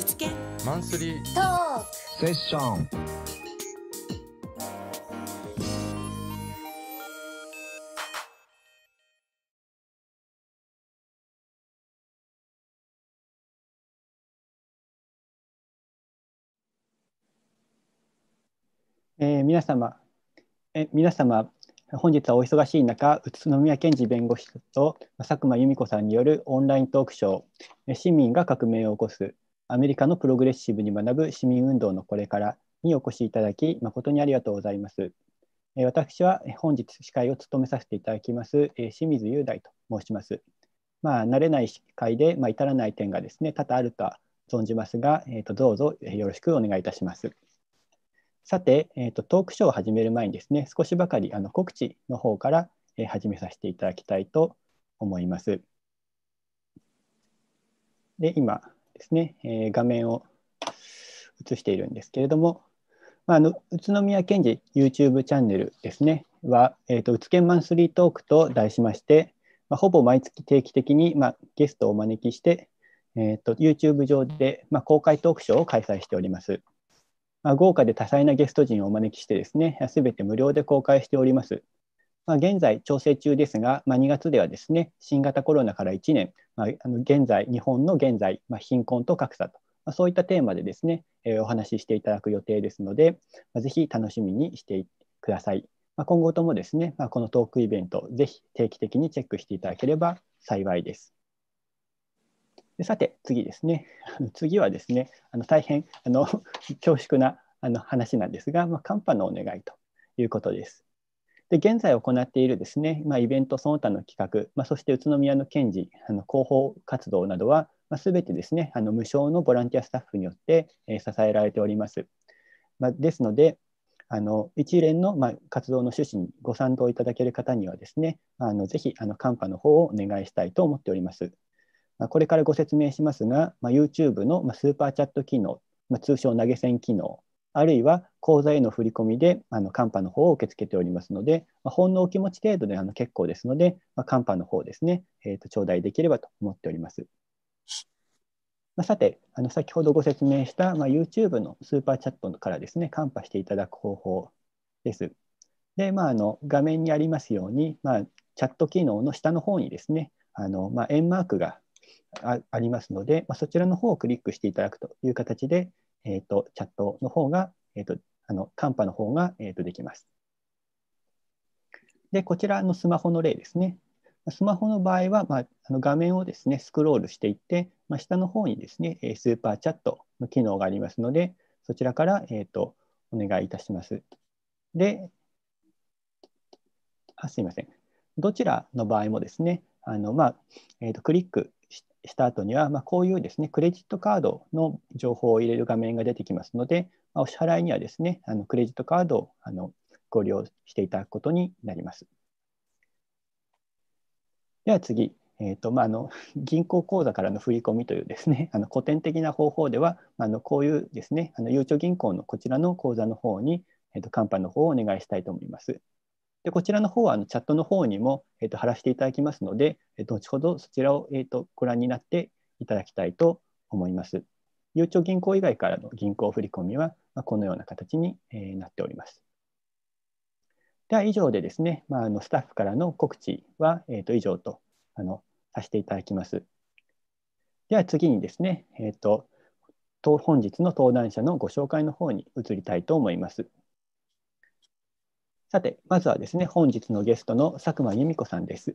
一けマンスリートークセッションえー、皆様え皆様本日はお忙しい中、宇都宮健治弁護士と佐久間由美子さんによるオンライントークショー、市民が革命を起こす、アメリカのプログレッシブに学ぶ市民運動のこれからにお越しいただき、誠にありがとうございます。私は本日司会を務めさせていただきます、清水雄大と申します。まあ、慣れない司会で、まあ、至らない点がですね、多々あるとは存じますが、えーと、とどうぞよろしくお願いいたします。さて、えーと、トークショーを始める前にですね、少しばかりあの告知の方から、えー、始めさせていただきたいと思います。で、今ですね、えー、画面を映しているんですけれども、まあ、あの宇都宮健児 YouTube チャンネルですね、は、えーと、うつけ県マンスリートークと題しまして、まあ、ほぼ毎月定期的に、まあ、ゲストをお招きして、えーと、YouTube 上で、まあ、公開トークショーを開催しております。まあ、豪華で多彩なゲスト陣をお招きしてですね、すべて無料で公開しております。まあ、現在、調整中ですが、まあ、2月ではですね、新型コロナから1年、まあ、あの現在、日本の現在、まあ、貧困と格差と、まあ、そういったテーマでですね、えー、お話ししていただく予定ですので、まあ、ぜひ楽しみにしてください。まあ、今後ともですね、まあ、このトークイベント、ぜひ定期的にチェックしていただければ幸いです。でさて次ですね次はですねあの大変あの 恐縮なあの話なんですが、まあ、カンのお願いということです。で現在行っているですね、まあ、イベントその他の企画、まあ、そして宇都宮の検事あの広報活動などは、まあ、全てですねあの無償のボランティアスタッフによって、えー、支えられております。まあ、ですのであの一連の、まあ、活動の趣旨にご賛同いただける方にはですねあのぜひあの寒波の方をお願いしたいと思っております。まあ、これからご説明しますが、まあ、YouTube のスーパーチャット機能、まあ、通称投げ銭機能、あるいは口座への振り込みであのカンパの方を受け付けておりますので、まあ、ほんのお気持ち程度であの結構ですので、まあ、カンパの方ですね、えーと、頂戴できればと思っております。まあ、さて、あの先ほどご説明した、まあ、YouTube のスーパーチャットからですね、カンパしていただく方法です。で、まあ、あの画面にありますように、まあ、チャット機能の下の方にですね、あのまあ、円マークがあありますので、まあ、そちらの方をクリックしていただくという形で、えーと、チャットの方が、えーと、あのカンパの方が、えーと、できます。で、こちらのスマホの例ですね。スマホの場合は、まあ、あの画面をですね、スクロールしていって、まあ、下の方にですね、スーパーチャットの機能がありますので、そちらから、えー、とお願いいたします。で、あすいません。どちらの場合もですね、あのまあえーとクリックした後には、まあ、こういうですね、クレジットカードの情報を入れる画面が出てきますので、まあ、お支払いにはですね、あのクレジットカードをあのご利用していただくことになります。では次、えーとまあ、の銀行口座からの振り込みというですねあの古典的な方法では、あのこういうですねあのゆうちょ銀行のこちらの口座の方に、えーと、とカンパの方をお願いしたいと思います。でこちらの方はあのチャットの方にも、えー、と貼らせていただきますので、えー、と後ほどそちらを、えー、とご覧になっていただきたいと思います。ゆうちょ銀行以外からの銀行振込は、まあ、このような形に、えなっております。では以上でですね、まあ、あのスタッフからの告知は、えー、と以上とあのさせていただきます。では次にですね、えーと、と本日の登壇者のご紹介の方に移りたいと思います。さて、まずはですね、本日のゲストの佐久間由美子さんです。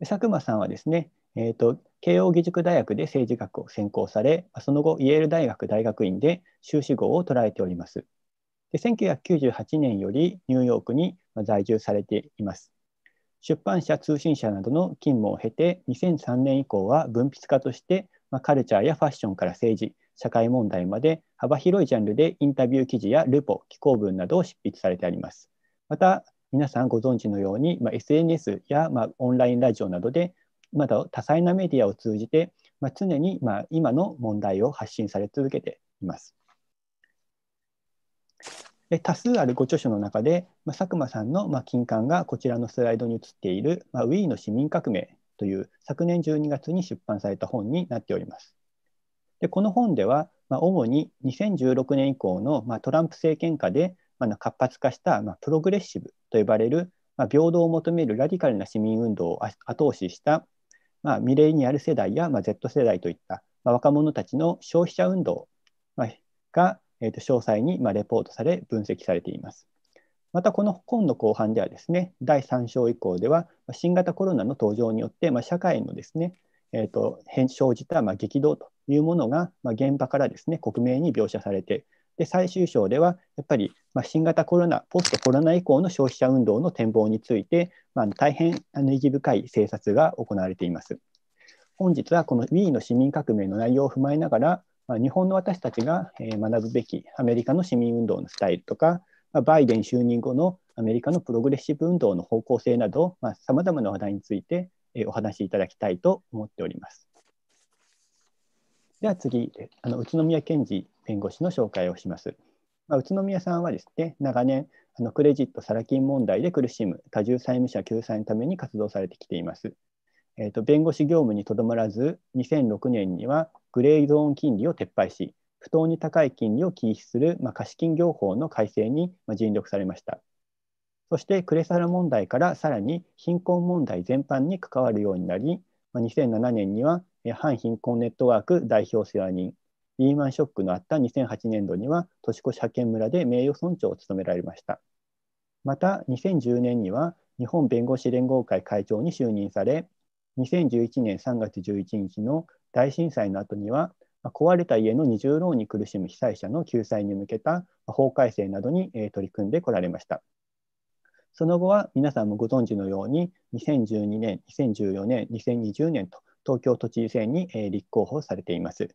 佐久間さんはですね、えーと、慶應義塾大学で政治学を専攻され、その後、イェール大学大学院で修士号を捉えております。で1998年よりニューヨークに在住されています。出版社、通信社などの勤務を経て、2003年以降は文筆家として、まカルチャーやファッションから政治、社会問題まで幅広いジャンルでインタビュー記事やルポ、寄稿文などを執筆されてあります。また、皆さんご存知のように、まあ、SNS や、まあ、オンラインラジオなどで、まだ多彩なメディアを通じて、まあ、常に、まあ、今の問題を発信され続けています。で多数あるご著書の中で、まあ、佐久間さんの、まあ、金刊がこちらのスライドに写っている「まあ、ウィーの市民革命」という昨年12月に出版された本になっております。でこの本では、まあ、主に2016年以降の、まあ、トランプ政権下でまあ、活発化した、まあ、プログレッシブと呼ばれる、まあ、平等を求めるラディカルな市民運動を後押しした、まあ、ミレニアル世代や、まあ、Z 世代といった、まあ、若者たちの消費者運動、まあ、が、えー、と詳細に、まあ、レポートされ分析されています。またこの本の後半ではですね第3章以降では新型コロナの登場によって、まあ、社会のですね、えーと、生じた、まあ、激動というものが、まあ、現場からですね克明に描写されてで最終章ではやっぱり、ま新型コロナポストコロナ以降の消費者運動の展望について、まあ、大変あの意義深い政策が行われています。本日はこの WE の市民革命の内容を踏まえながら、ま日本の私たちが学ぶべきアメリカの市民運動のスタイルとか、まバイデン就任後のアメリカのプログレッシブ運動の方向性などさまざ、まな話題についてお話しいただきたいと思っております。では次、あの宇都宮健治弁護士の紹介をします。まあ、宇都宮さんはですね長年あのクレジットサラ金問題で苦しむ多重債務者救済のために活動されてきています。えーと、弁護士業務にとどまらず2006年にはグレーゾーン金利を撤廃し不当に高い金利を禁止する、まあ、貸金業法の改正にま尽力されました。そしてクレサラ問題からさらに貧困問題全般に関わるようになり、まあ、2007年には反貧困ネットワーク代表世話人リーマンショックのあった2008年度には年越し派遣村で名誉村長を務められました。また2010年には日本弁護士連合会会長に就任され2011年3月11日の大震災の後には壊れた家の二重ローンに苦しむ被災者の救済に向けた法改正などに取り組んでこられました。その後は皆さんもご存知のように2012年、2014年、2020年と東京都知事選に立候補されています。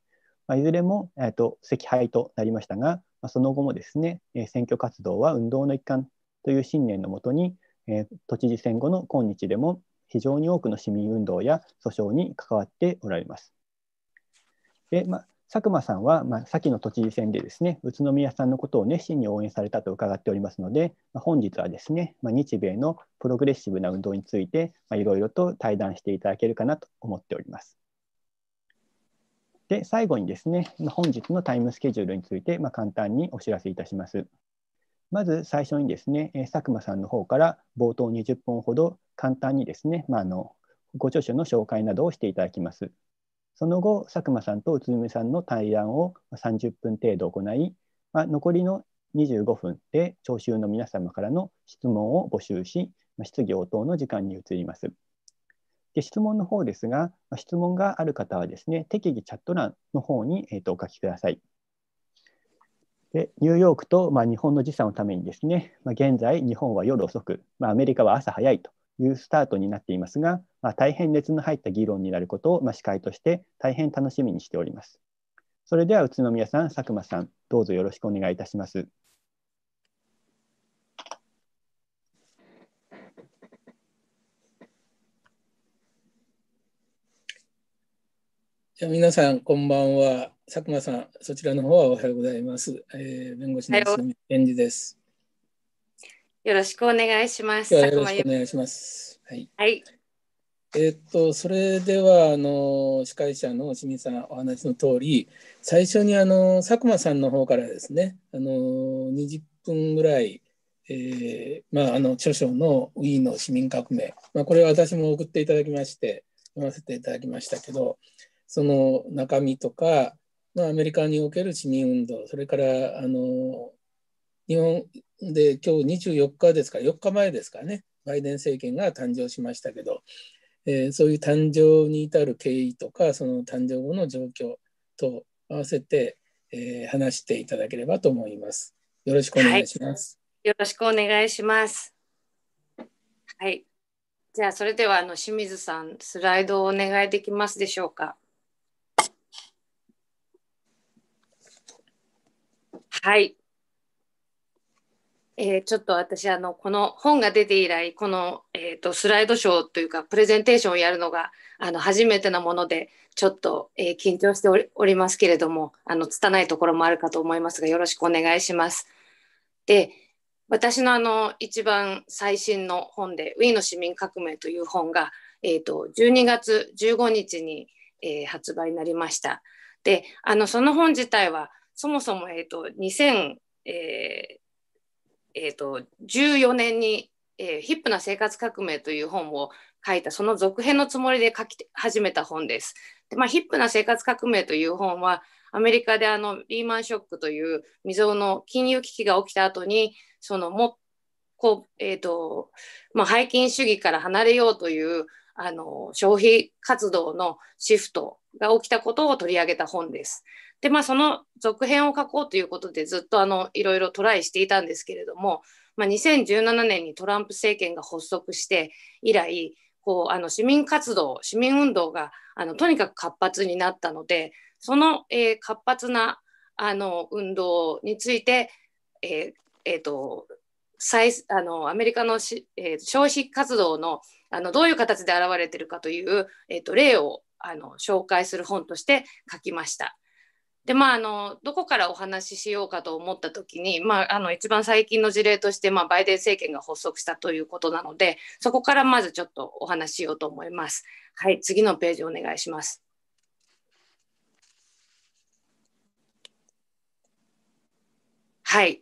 まあ、いずれも、えーと、と惜敗となりましたが、まあ、その後もですね、えー、選挙活動は運動の一環という信念のもとに、えー、都知事選後の今日でも非常に多くの市民運動や訴訟に関わっておられます。でまあ、佐久間さんは、まあ、先の都知事選でですね宇都宮さんのことを熱心に応援されたと伺っておりますので、まあ、本日はですね、まあ、日米のプログレッシブな運動についていろいろと対談していただけるかなと思っております。で、最後にですね、本日のタイムスケジュールについて、まあ、簡単にお知らせいたします。まず最初にですね、佐久間さんの方から冒頭20分ほど簡単にですね、まあ、あのご著書の紹介などをしていただきます。その後、佐久間さんと宇都宮さんの対談を30分程度行い、まあ、残りの25分で聴衆の皆様からの質問を募集し、質疑応答の時間に移ります。で質問の方ですが、質問がある方はですね、適宜チャット欄の方に、えー、とお書きください。でニューヨークと、まあ、日本の時差のためにですね、まあ、現在、日本は夜遅く、まあ、アメリカは朝早いというスタートになっていますが、まあ、大変熱の入った議論になることを、まあ、司会として大変楽しみにしております。それでは宇都宮さん、佐久間さん、どうぞよろしくお願いいたします。皆さん、こんばんは。佐久間さん、そちらの方はおはようございます。えー、弁護士の鈴木です。よろしくお願いします。よろしくお願いします。はい。はい、えっと、それでは、あの、司会者の清水さん、お話の通り、最初に、あの、佐久間さんの方からですね、あの、20分ぐらい、えー、まあ、あの、著書のウィーの市民革命、まあ、これは私も送っていただきまして、読ませていただきましたけど、その中身とか、まあ、アメリカにおける市民運動、それからあの日本で今日24日ですか、4日前ですかね、バイデン政権が誕生しましたけど、えー、そういう誕生に至る経緯とか、その誕生後の状況と合わせて、えー、話していただければと思います。よろしくお願いします。はい、よろしくお願いします。はい。じゃあ、それではあの清水さん、スライドをお願いできますでしょうか。はい。えー、ちょっと私あのこの本が出て以来この、えーと、スライドショーというかプレゼンテーションをやるのがあの初めてなものでちょっと、えー、緊張しておりますけれどもあの拙いところもあるかと思いますがよろしくお願いします。で私のあの一番最新の本で「ウィーの市民革命」という本が、えーと、と12月15日に、えー、発売になりました。であのその本自体はそもそも、えーと、2000、えーえーと、14年に、えー「ヒップな生活革命」という本を書いたその続編のつもりで書き始めた本です。でまあ、ヒップな生活革命という本はアメリカであのリーマンショックという未曾有の金融危機が起きた後にそのもこう、えーとまあ、背金主義から離れようというあの消費活動のシフトが起きたことを取り上げた本です。で、まあ、その続編を書こうということで、ずっとあのいろいろトライしていたんですけれども、まあ、2017年にトランプ政権が発足して以来、こうあの市民活動、市民運動があのとにかく活発になったので、その、えー、活発なあの運動について、えーえーと、最あのアメリカのし、えー、消費活動のあのどういう形で現れてるかという、えーと例をあの紹介する本として書きました。でまあ、あのどこからお話ししようかと思った時に、まあ、あの一番最近の事例として、まあ、バイデン政権が発足したということなのでそこからまずちょっとお話ししようと思います。はい、次のページお願いします。はい、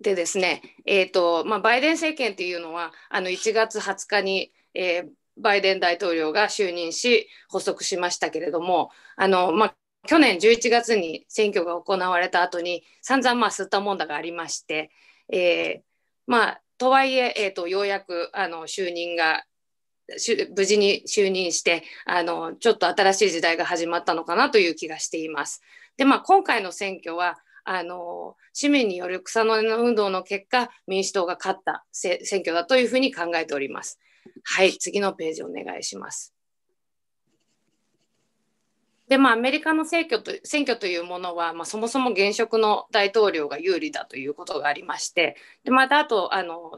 でですね、えーとまあ、バイデン政権というのはあの1月20日に、えー、バイデン大統領が就任し、発足しましたけれども、あの、まあ、去年11月に選挙が行われた後に、散々まあ吸ったもんだがありまして、えー、まあ、とはいえ、えーと、ようやくあの就任が無事に就任してあのちょっと新しい時代が始まったのかなという気がしています。でまあ、今回の選挙はあの市民による草の根の運動の結果民主党が勝った選挙だというふうに考えております。はい、次のページお願いします。でまあ、アメリカの選挙と選挙というものは、まあ、そもそも現職の大統領が有利だということがありましてでまたあとあの、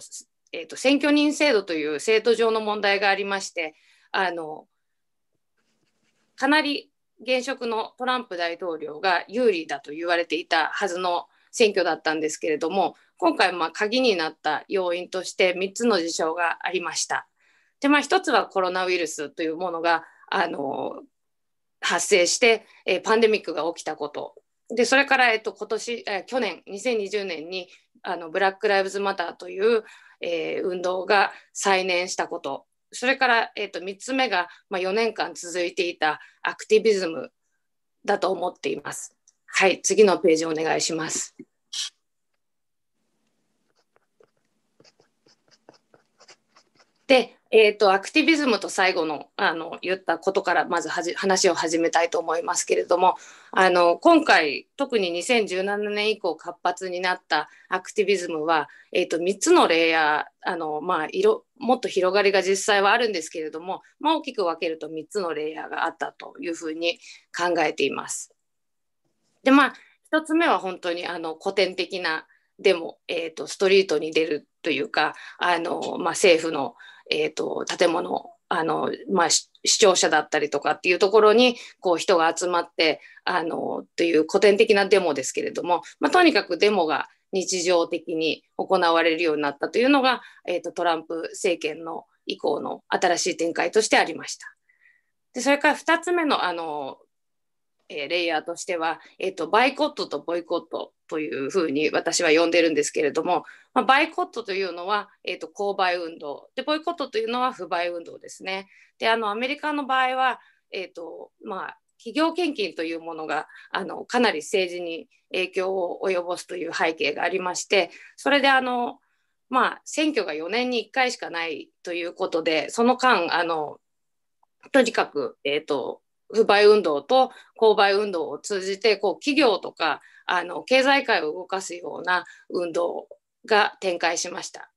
えーと、選挙人制度という制度上の問題がありましてあのかなり現職のトランプ大統領が有利だと言われていたはずの選挙だったんですけれども今回まあ鍵になった要因として3つの事象がありました。で、まあ、一つはコロナウイルスというものが、あの、発生して、えー、パンデミックが起きたこと。で、それから、えっと、今年、えー、去年、2020年に、あの、ブラック・ライブズ・マターという、えー、運動が再燃したこと。それから、えっと、3つ目が、まあ、4年間続いていたアクティビズムだと思っています。はい、次のページお願いします。で、えー、と、アクティビズムと最後の、あの、言ったことから、まずはじ、話を始めたいと思いますけれども、あの、今回、特に2017年以降活発になったアクティビズムは、えっ、ー、と、3つのレイヤー、あの、まあ、色、もっと広がりが実際はあるんですけれども、まあ、大きく分けると3つのレイヤーがあったというふうに考えています。で、まあ、1つ目は本当に、あの、古典的なデモ、えっ、ー、と、ストリートに出るというか、あの、まあ、政府の、えーと、建物あの、まあ、視聴者だったりとかっていうところにこう人が集まってあのという古典的なデモですけれども、まあ、とにかくデモが日常的に行われるようになったというのが、えーとトランプ政権の以降の新しい展開としてありました。でそれから2つ目のあのえレイヤーとしては、えーと、バイコットとボイコットというふうに私は呼んでるんですけれども、まあ、バイコットというのは、えーと、購買運動でボイコットというのは不買運動ですね。であのアメリカの場合は、えーとまあ、企業献金というものがあのかなり政治に影響を及ぼすという背景がありましてそれであの、まあ、選挙が4年に1回しかないということでその間あのとにかく、えーと不買運動と購買運動を通じてこう企業とかあの経済界を動かすような運動が展開しました。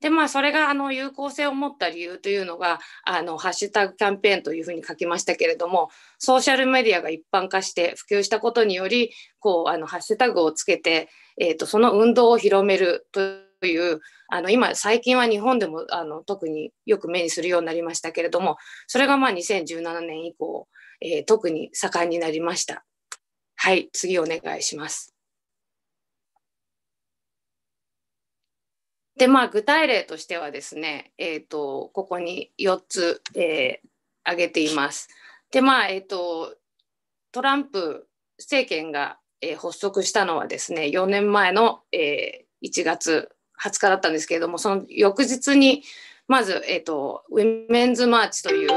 でまあそれがあの有効性を持った理由というのがあのハッシュタグキャンペーンというふうに書きましたけれどもソーシャルメディアが一般化して普及したことによりこうあのハッシュタグをつけて、えーと、その運動を広めるというあの今最近は日本でもあの特によく目にするようになりましたけれどもそれがまあ2017年以降えー、特に盛んになりました。はい、次お願いします。で、まあ、具体例としてはですね、えっ、ー、と、ここに4つ、えー、挙げています。で、まあ、えっ、ー、と、トランプ政権が、えー、発足したのはですね、4年前の、えー、1月20日だったんですけれども、その翌日に、まず、えっ、と、ウィメンズマーチという、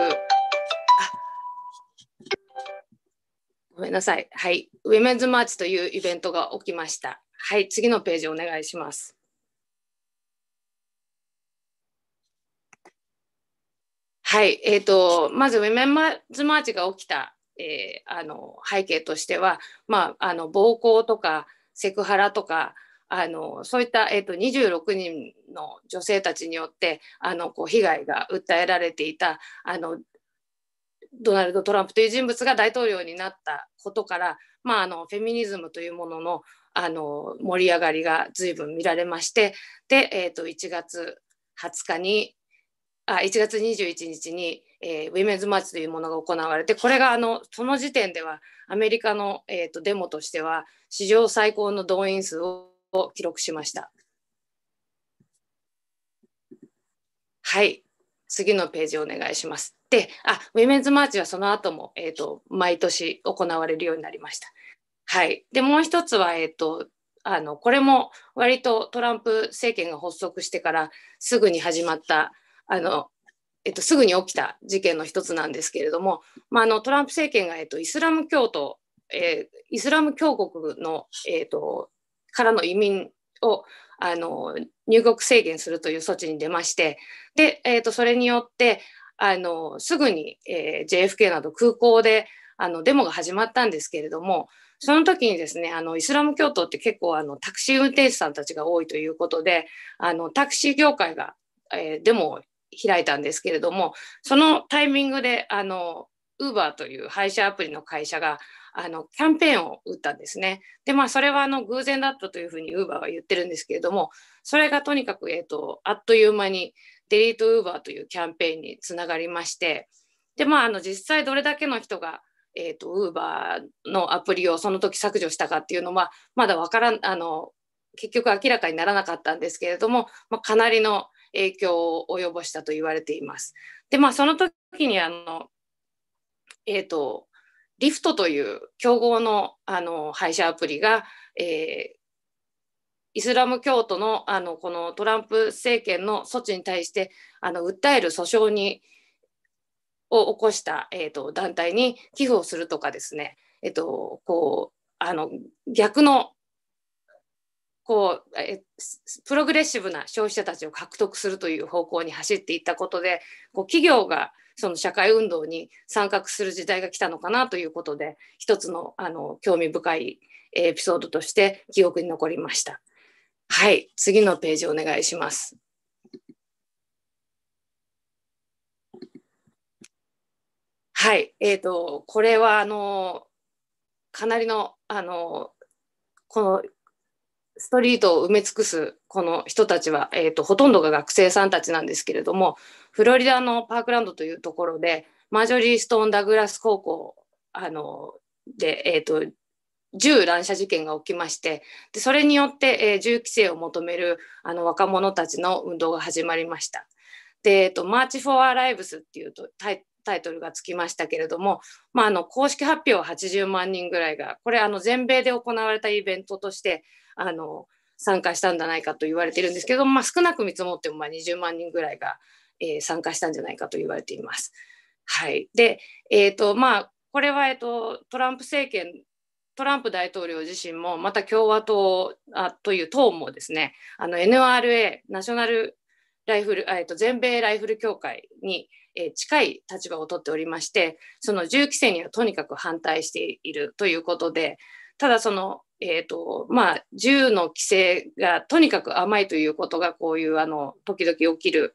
ごめんなさい。はい。ウィメンズマーチというイベントが起きました。はい。次のページお願いします。はい。えっ、ー、と、まずウィメンズマーチが起きた、えー、あの背景としては、まあ、あの暴行とかセクハラとか、あのそういった、えーと、と26人の女性たちによってあのこう被害が訴えられていたあのドナルド・トランプという人物が大統領になったことから、まあ、あのフェミニズムというもののあの盛り上がりが随分見られましてで、えー、と1月20日にあ1月21日に、えー、ウィメンズ・マーチというものが行われてこれがあのその時点ではアメリカの、えー、とデモとしては史上最高の動員数を記録しました。はい次のページお願いします。であウィメンズマーチはその後も、えーと、毎年行われるようになりました。はい、でもう一つは、えーと、あのこれも割とトランプ政権が発足してからすぐに始まったあの、えーと、すぐに起きた事件の一つなんですけれども、まあ、あのトランプ政権が、えー、とイスラム教徒、えー、イスラム教国の、えー、とからの移民をあの入国制限するという措置に出ましてで、えーとそれによってあのすぐに、えー、JFK など空港であのデモが始まったんですけれどもその時にですねあのイスラム教徒って結構あのタクシー運転手さんたちが多いということであのタクシー業界が、えー、デモを開いたんですけれどもそのタイミングであのウーバーという配車アプリの会社があのキャンペーンを打ったんですね。でまあそれはあの偶然だったというふうにウーバーは言ってるんですけれどもそれがとにかく、えーとあっという間にデリートウーバーというキャンペーンにつながりまして、で、まあ、あの、実際どれだけの人が、えー、と、ウーバーのアプリをその時削除したかっていうのは、まだわからん、あの、結局明らかにならなかったんですけれども、まあ、かなりの影響を及ぼしたと言われています。で、まあ、その時に、あの、えっ、ー、と、リフトという競合のあの配車アプリが、えー、イスラム教徒のあのこのトランプ政権の措置に対してあの訴える訴訟にを起こした、えーと、団体に寄付をするとかですね、えーと、とこうあの逆のこうえプログレッシブな消費者たちを獲得するという方向に走っていったことでこう企業がその社会運動に参画する時代が来たのかなということで一つのあの興味深いエピソードとして記憶に残りました。はい、次のページお願いします。はい、えーと、これはあのかなりのあのこのストリートを埋め尽くすこの人たちは、えーと、ほとんどが学生さんたちなんですけれどもフロリダのパークランドというところでマジョリー・ストーン・ダグラス高校あので、えーと銃乱射事件が起きましてでそれによって、えー、銃規制を求めるあの若者たちの運動が始まりました。で、えっと、マーチ・フォア・ライブスっていうとタイトルがつきましたけれども、まあ、あの公式発表80万人ぐらいがこれあの全米で行われたイベントとしてあの参加したんじゃないかと言われているんですけど、まあ、少なく見積もってもまあ20万人ぐらいが、えー、参加したんじゃないかと言われています。はい、で、えーとまあ、これは、えーとトランプ政権トランプ大統領自身も、また共和党あという党もですね、NRA、ナショナルライフル、えー、と全米ライフル協会に、え近い立場を取っておりまして、その銃規制にはとにかく反対しているということで、ただその、えーとまあ、銃の規制がとにかく甘いということが、こういうあの時々起きる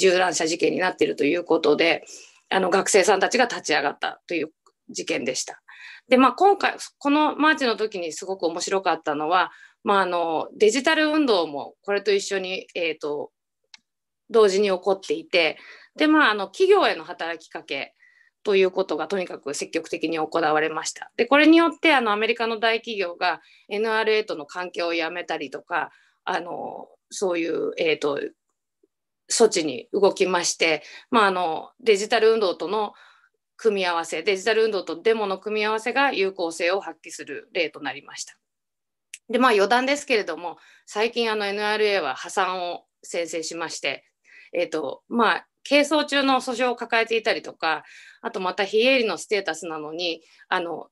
銃乱射事件になっているということで、あの学生さんたちが立ち上がったという事件でした。で、まあ、今回、このマーチの時にすごく面白かったのは、まあ、あのデジタル運動もこれと一緒に、えーと、同時に起こっていてで、まあ、あの企業への働きかけということがとにかく積極的に行われました。でこれによってあのアメリカの大企業が NRA との関係をやめたりとかあのそういう、えーと、と措置に動きまして、まあ、あのデジタル運動との組み合わせデジタル運動とデモの組み合わせが有効性を発揮する例となりました。でまあ余談ですけれども最近あの NRA は破産を宣誓しまして、えーとまあ、係争中の訴訟を抱えていたりとかあとまた非営利のステータスなのにあの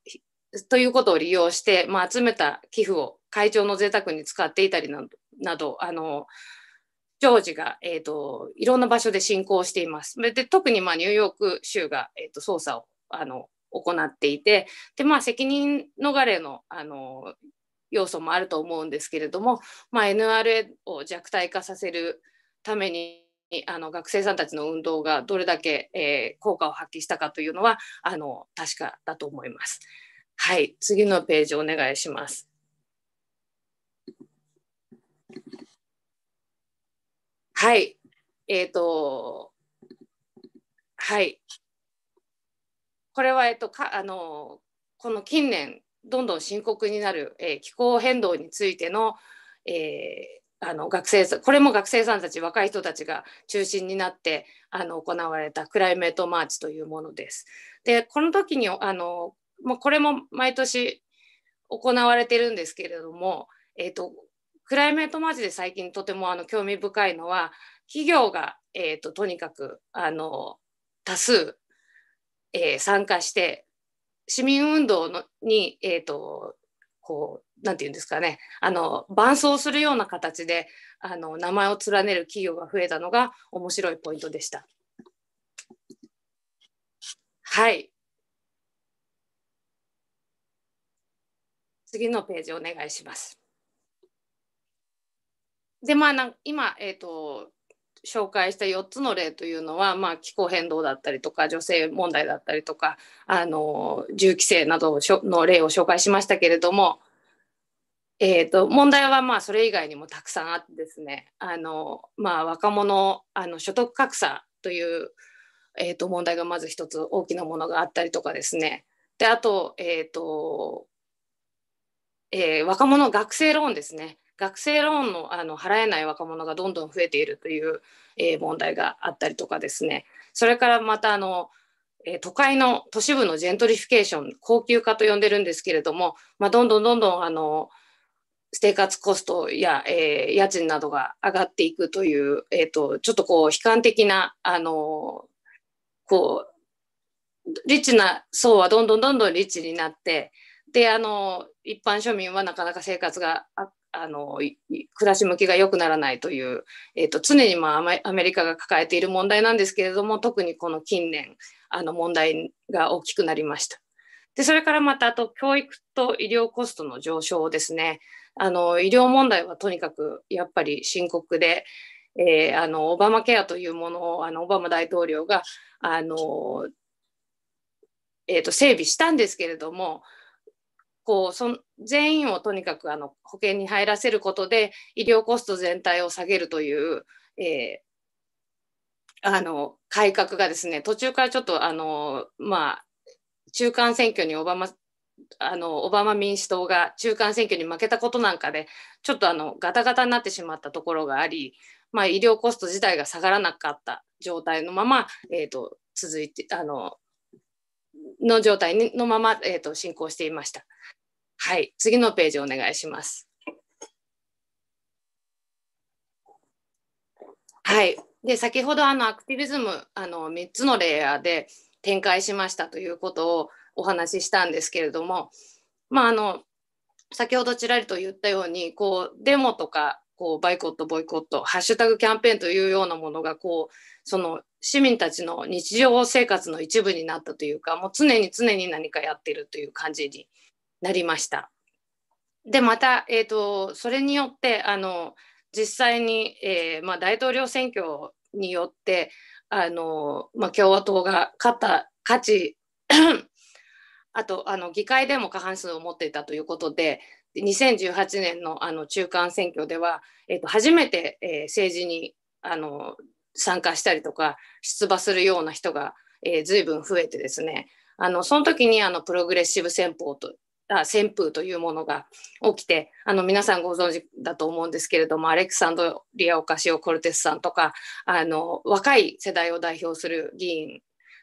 ということを利用して、まあ、集めた寄付を会長の贅沢に使っていたりなどあのジョージが、えーと、いろんな場所で進行しています。で特に、まあ、ニューヨーク州が、えーと、と捜査をあの行っていてで、まあ、責任逃れのあの要素もあると思うんですけれども、まあ、NRA を弱体化させるためにあの学生さんたちの運動がどれだけ、えー、効果を発揮したかというのはあの確かだと思います。はい、次のページお願いします。はい。えっ、ー、と、はい。これは、えっ、と、かあのこの近年、どんどん深刻になる、えー、気候変動についての、えあの学生これも学生さんたち若い人たちが中心になってあの行われたクライメートマーチというものです。でこの時にあのもうこれも毎年行われてるんですけれども、えーとクライメートマジで最近とてもあの興味深いのは企業が、えーと、とにかくあの多数、えー、参加して市民運動のに、えーと、こう何て言うんですかねあの伴走するような形であの名前を連ねる企業が増えたのが面白いポイントでした。はい次のページお願いします。でまあな今、えーと、紹介した4つの例というのは、まあ、気候変動だったりとか女性問題だったりとかあの銃規制などの例を紹介しましたけれども、えーと、問題はまあそれ以外にもたくさんあってですねあの、まあ、若者あの所得格差という、えーと、と問題がまず一つ大きなものがあったりとかですねであと,、えーとえー、若者学生ローンですね学生ローンのあの払えない若者がどんどん増えているという、えー、問題があったりとかですねそれからまたあのえ都会の都市部のジェントリフィケーション高級化と呼んでるんですけれども、まあ、どんどんどんどんあの生活コストや、えー、家賃などが上がっていくという、えーとちょっとこう悲観的なあのこうリッチな層はどんどんどんどんリッチになってであの一般庶民はなかなか生活があの暮らし向きが良くならないという、えーと、常に、まあ、アメリカが抱えている問題なんですけれども特にこの近年あの問題が大きくなりました。でそれからまたあと教育と医療コストの上昇ですねあの医療問題はとにかくやっぱり深刻で、えー、あのオバマケアというものをあのオバマ大統領があの、えーと整備したんですけれどもこうそ全員をとにかくあの保険に入らせることで医療コスト全体を下げるという、えー、あの改革がですね途中からちょっとあの、まあ、中間選挙にオバマあのオバマ民主党が中間選挙に負けたことなんかでちょっとあのガタガタになってしまったところがあり、まあ、医療コスト自体が下がらなかった状態のまま、えーと、続いてあのの状態のまま、えーと進行していました。はい、次のページお願いします。はい、で先ほどあのアクティビズムあの3つのレイヤーで展開しましたということをお話ししたんですけれども、まあ、あの先ほどちらりと言ったようにこうデモとかこうバイコットボイコットハッシュタグキャンペーンというようなものがこうその市民たちの日常生活の一部になったというかもう常に常に何かやってるという感じになりました。でまた、えーと、それによってあの実際に、えー、まあ、大統領選挙によってあの、まあ、共和党が勝った勝ち あとあの議会でも過半数を持っていたということで2018年のあの中間選挙では、えー、と初めて、えー、政治にあの参加したりとか出馬するような人が、えー、随分増えてですねあのその時にあのプログレッシブ戦法とあ旋風というものが起きてあの皆さんご存知だと思うんですけれどもアレクサンドリア・オカシオ・コルテスさんとかあの若い世代を代表する議員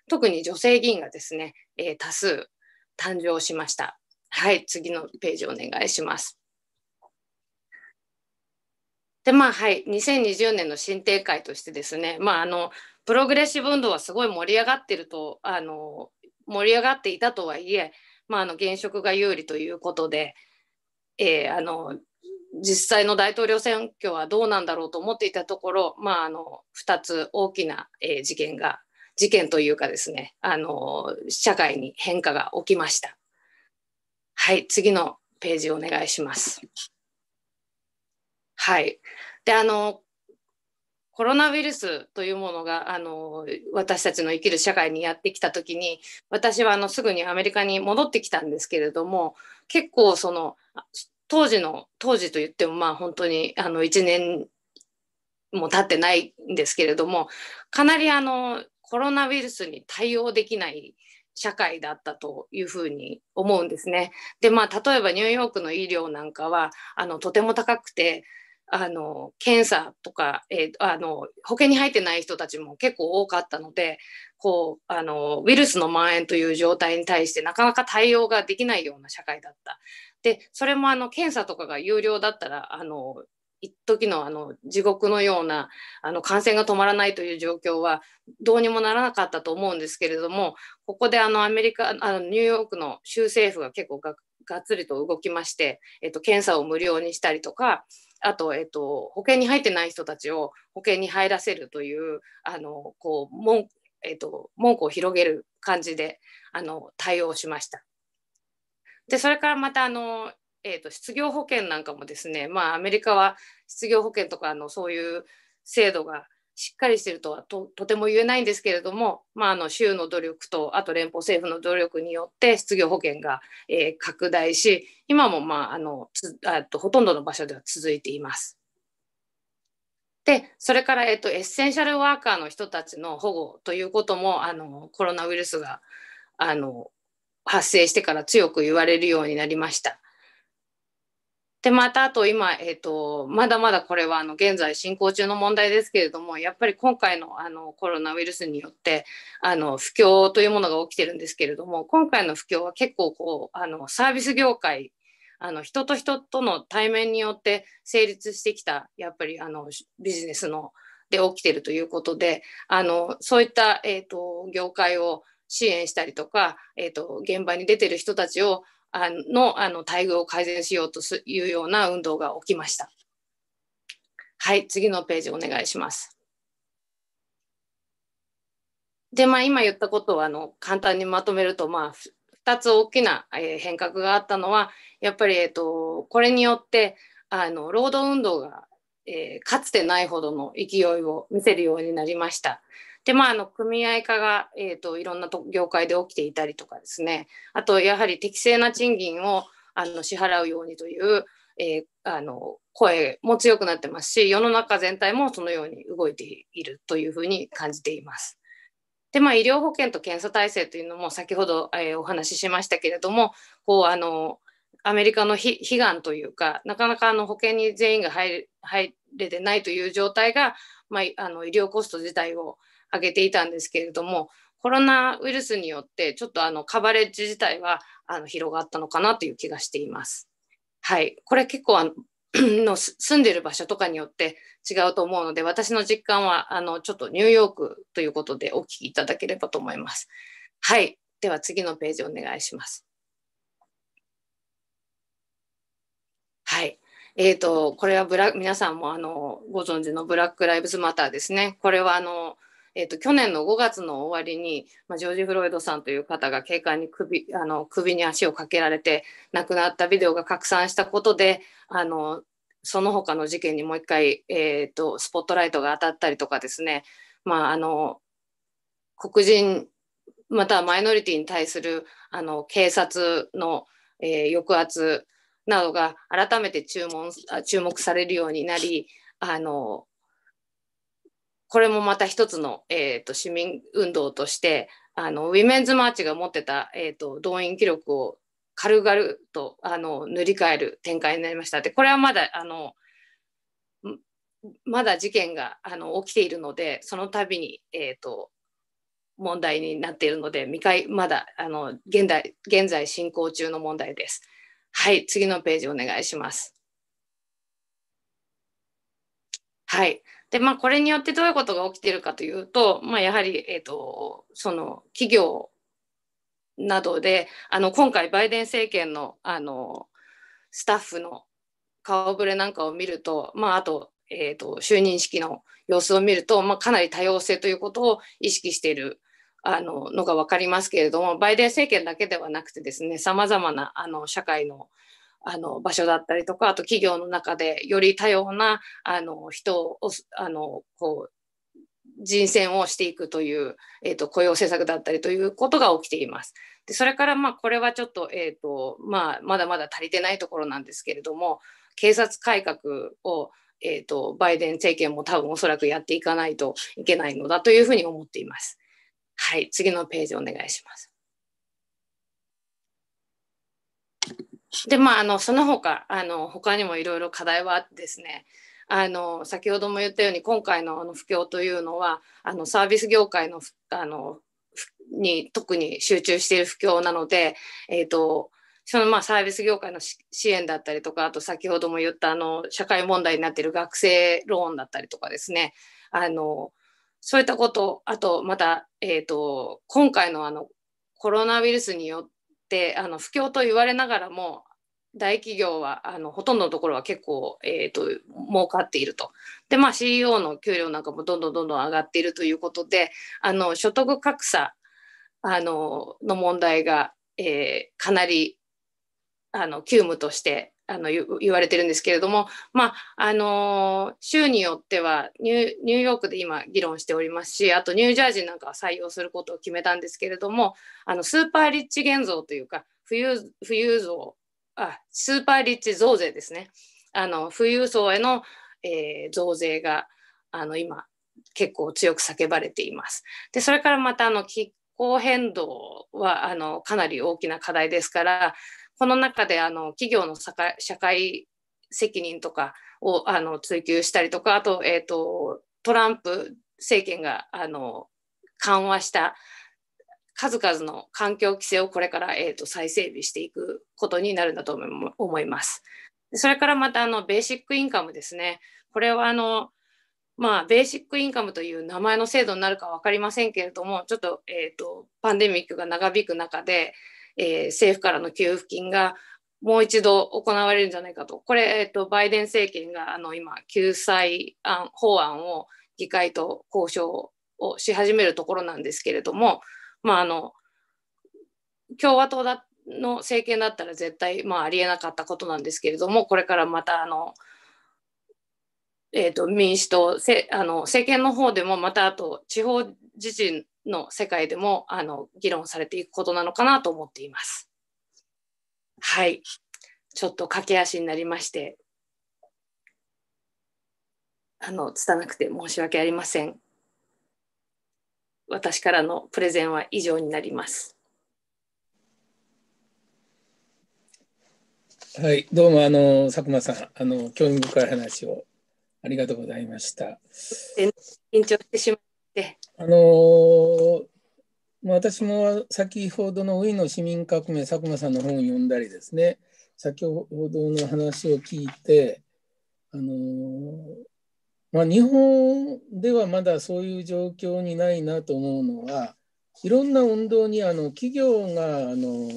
特に女性議員がですね、えー、多数誕生しました。はい、次のページお願いします。でまあはい、2020年の新定会としてですね、まあ、あのプログレッシブ運動はすごい盛り上がってるとあの盛り上がっていたとはいえまあ、あの現職が有利ということで、えー、あの実際の大統領選挙はどうなんだろうと思っていたところ、まあ、あの2つ大きな、えー、事件が事件というかですねあの社会に変化が起きました。はい次のページお願いします。はいであのコロナウイルスというものがあの私たちの生きる社会にやってきた時に私はあのすぐにアメリカに戻ってきたんですけれども結構その当時の当時といってもまあ本当にあの1年も経ってないんですけれどもかなりあのコロナウイルスに対応できない社会だったというふうに思うんですね。でまあ例えばニューヨークの医療なんかはあのとても高くてあの検査とか、えー、あの保険に入ってない人たちも結構多かったのでこうあのウイルスの蔓延という状態に対してなかなか対応ができないような社会だった。でそれもあの検査とかが有料だったらあの一時のあの地獄のようなあの感染が止まらないという状況はどうにもならなかったと思うんですけれどもここであのアメリカあのニューヨークの州政府が結構ががっつりと動きまして、えっと、検査を無料にしたりとかあと、えっと、保険に入ってない人たちを保険に入らせるという、あの、こう、文、えっと、文句を広げる感じで、あの、対応しました。で、それからまた、あの、えっと、失業保険なんかもですね、まあ、アメリカは失業保険とか、あの、そういう制度がしっかりしてるとはとても言えないんですけれども、まあ、あの州の努力とあと連邦政府の努力によって失業保険が、えー、拡大し今も、まあ、あのつあとほとんどの場所では続いています。でそれから、えっと、エッセンシャルワーカーの人たちの保護ということもあのコロナウイルスがあの発生してから強く言われるようになりました。で、またあと今、えー、と、まだまだこれはあの現在進行中の問題ですけれども、やっぱり今回のあのコロナウイルスによって、あの不況というものが起きてるんですけれども、今回の不況は結構こう、あのサービス業界、あの人と人との対面によって成立してきた、やっぱりあのビジネスので起きてるということで、あのそういった、えっ、ー、と業界を支援したりとか、えーと現場に出てる人たちをあのあの待遇を改善しようというような運動が起きました。はい、次のページお願いします。で、まあ、今言ったことをあの簡単にまとめると、まあ、2つ大きな変革があったのはやっぱり、えっと、これによってあの労働運動が、えー、かつてないほどの勢いを見せるようになりました。で、まあ、あの組合化が、えーと、といろんなと業界で起きていたりとかですねあとやはり適正な賃金をあの支払うようにという、えー、あの声も強くなってますし世の中全体もそのように動いているというふうに感じています。でまあ、医療保険と検査体制というのも先ほど、えー、お話ししましたけれどもこうあのアメリカの悲願というかなかなかあの保険に全員が入れてないという状態が、まあ、あの医療コスト自体を挙げていたんですけれどもコロナウイルスによってちょっとあのカバレッジ自体はあの広がったのかなという気がしています。はい、これ結構あの の住んでる場所とかによって違うと思うので私の実感はあのちょっとニューヨークということでお聞きいただければと思います。はい、では次のページお願いします。はい。えーとこれはブラ皆さんもあのご存知のブラック・ライブズ・マターですね。これはあのえーと、去年の5月の終わりに、まあ、ジョージ・フロイドさんという方が警官に首あの首に足をかけられて亡くなったビデオが拡散したことであのその他の事件にもう一回、えーと、とスポットライトが当たったりとかですね、まあ、あの黒人またはマイノリティに対するあの警察の、えー、抑圧などが改めて注文注目されるようになりあのこれもまた一つの、えーと、市民運動としてあのウィメンズマーチが持ってた、えーと、動員記録を軽々とあの塗り替える展開になりましたでこれはまだあのまだ事件があの起きているのでその度に、えーと、問題になっているので未開まだあの現代現在進行中の問題です。はい次のページお願いします。はいで、まあ、これによってどういうことが起きてるかというと、まあ、やはり、えっ、ー、と、その企業などで、あの、今回バイデン政権の、あの、スタッフの顔ぶれなんかを見ると、まあ、あと、えー、と、就任式の様子を見ると、まあ、かなり多様性ということを意識しているあののが分かりますけれども、バイデン政権だけではなくてですね、さまざまなあの社会のあの場所だったりとかあと企業の中でより多様なあの人をあのこう人選をしていくという、えーと、雇用政策だったりということが起きています。でそれからまあこれはちょっと,、えーとまあ、まだまだ足りてないところなんですけれども警察改革を、えーと、とバイデン政権も多分おそらくやっていかないといけないのだというふうに思っています。はい、次のページお願いします。でまああのその他あの他にもいろいろ課題はあってですねあの先ほども言ったように今回のあの不況というのはあのサービス業界のあのに特に集中している不況なので、えーと、そのまあサービス業界の支援だったりとかあと先ほども言ったあの社会問題になっている学生ローンだったりとかですねあのそういったことあとまた、えーと、今回のあのコロナウイルスによっってあの不況と言われながらも大企業はあのほとんどのところは結構、えーと、儲かっていると。でまあ CEO の給料なんかもどんどんどんどん上がっているということであの所得格差あのの問題が、えー、かなりあの急務としてあの言われてるんですけれども、まああの州によってはニューヨークで今議論しておりますしあとニュージャージーなんかは採用することを決めたんですけれどもあのスーパーリッチ現像というか富裕富裕増あスーパーリッチ増税ですねあの富裕層への、えー、増税があの今結構強く叫ばれています。でそれからまたあの気候変動はあのかなり大きな課題ですからこの中であの企業の社会責任とかをあの追求したりとかあと,、えーと、トランプ政権があの緩和した数々の環境規制をこれから、えーと、再整備していくことになるんだと思います。それからまたあのベーシックインカムですね。これはあのまあ、ベーシックインカムという名前の制度になるか分かりませんけれども、ちょっと,、えーとパンデミックが長引く中で、えー、政府からの給付金がもう一度行われるんじゃないかと、これ、えっと、バイデン政権があの今、救済案法案を議会と交渉をし始めるところなんですけれども、まあ、あの共和党だの政権だったら絶対、まあ、ありえなかったことなんですけれども、これからまたあの、えーと、と民主党せあの、政権の方でもまたあと地方自治の世界でもあの議論されていくことなのかなと思っています。はい。ちょっと駆け足になりまして、あの、拙くて申し訳ありません。私からのプレゼンは以上になります。はい、どうもあの佐久間さん、あの興味深い話をありがとうございました。緊張してしまあのー、私も先ほどのウィの市民革命佐久間さんの本を読んだりですね先ほどの話を聞いて、あのー、まあ、日本ではまだそういう状況にないなと思うのはいろんな運動にあの企業があの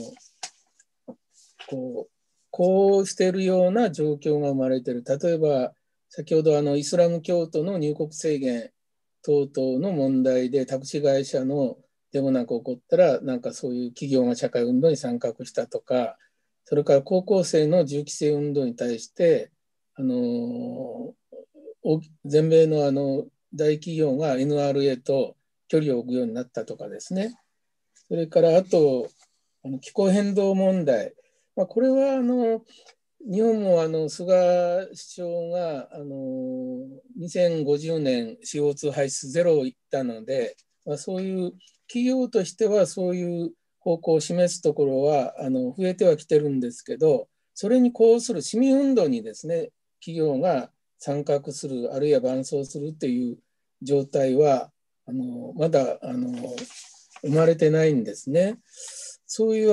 こうこうしてるような状況が生まれてる例えば先ほどあのイスラム教徒の入国制限等々の問題でタクシー会社のデモなんか起こったらなんかそういう企業が社会運動に参画したとかそれから高校生の銃規制運動に対してあの全米のあの大企業が NRA と距離を置くようになったとかですねそれからあとあの気候変動問題、まあ、これはあの日本もあの菅首相があの2050年 CO2 排出ゼロを言ったので、まあ、そういう企業としてはそういう方向を示すところはあの増えてはきてるんですけどそれにこうする市民運動にですね企業が参画するあるいは伴走するっていう状態はあのまだあの生まれてないんですね。そういう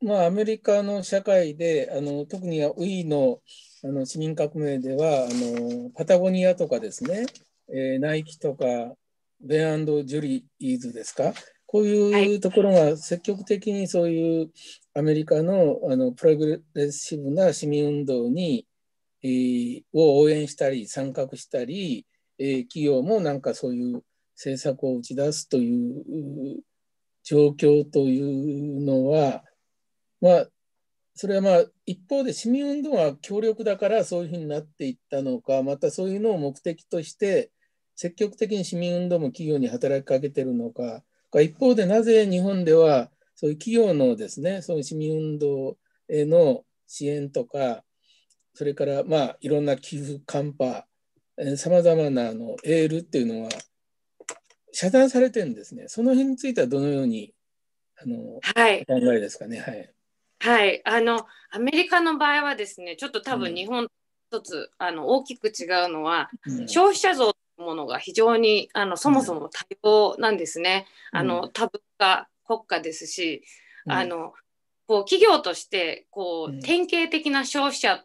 まあ、アメリカの社会であの特にウィーのあの市民革命ではあのパタゴニアとかですね、えー、ナイキとかベンド・ジュリーズですかこういうところが積極的にそういうアメリカのあのプログレッシブな市民運動に、えー、を応援したり参画したり、えー、企業もなんかそういう政策を打ち出すという状況というのはまあ、それはまあ一方で市民運動は強力だからそういうふうになっていったのかまたそういうのを目的として積極的に市民運動も企業に働きかけてるのか一方でなぜ日本ではそういう企業のですねそういう市民運動への支援とかそれからまあいろんな寄付カンパさまざまなあのエールっていうのは遮断されてるんですねその辺についてはどのようにあの、はい、お考えですかね。はいはい、あのアメリカの場合はですねちょっと多分日本一つ、うん、あの大きく違うのは、うん、消費者像のものが非常にあのそもそも多様なんですね、うん、あの多文化国家ですし、あのこう企業としてこう典型的な消費者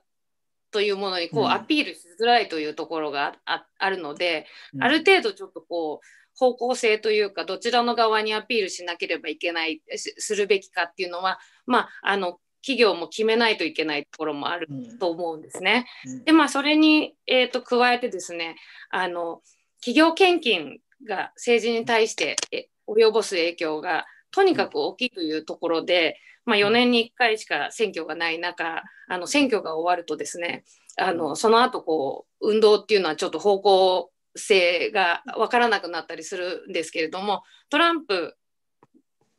というものにこうアピールしづらいというところがあ,、るのである程度ちょっとこう方向性というかどちらの側にアピールしなければいけないするべきかっていうのは、まあ、あの企業も決めないといけないところもあると思うんですね。うんうん、でまあそれに、えーと、加えてですねあの企業献金が政治に対して及ぼす影響がとにかく大きいというところで、まあ、4年に1回しか選挙がない中あの選挙が終わるとですねあのその後こう運動っていうのはちょっと方向性が分からなくなったりするんですけれどもトランプ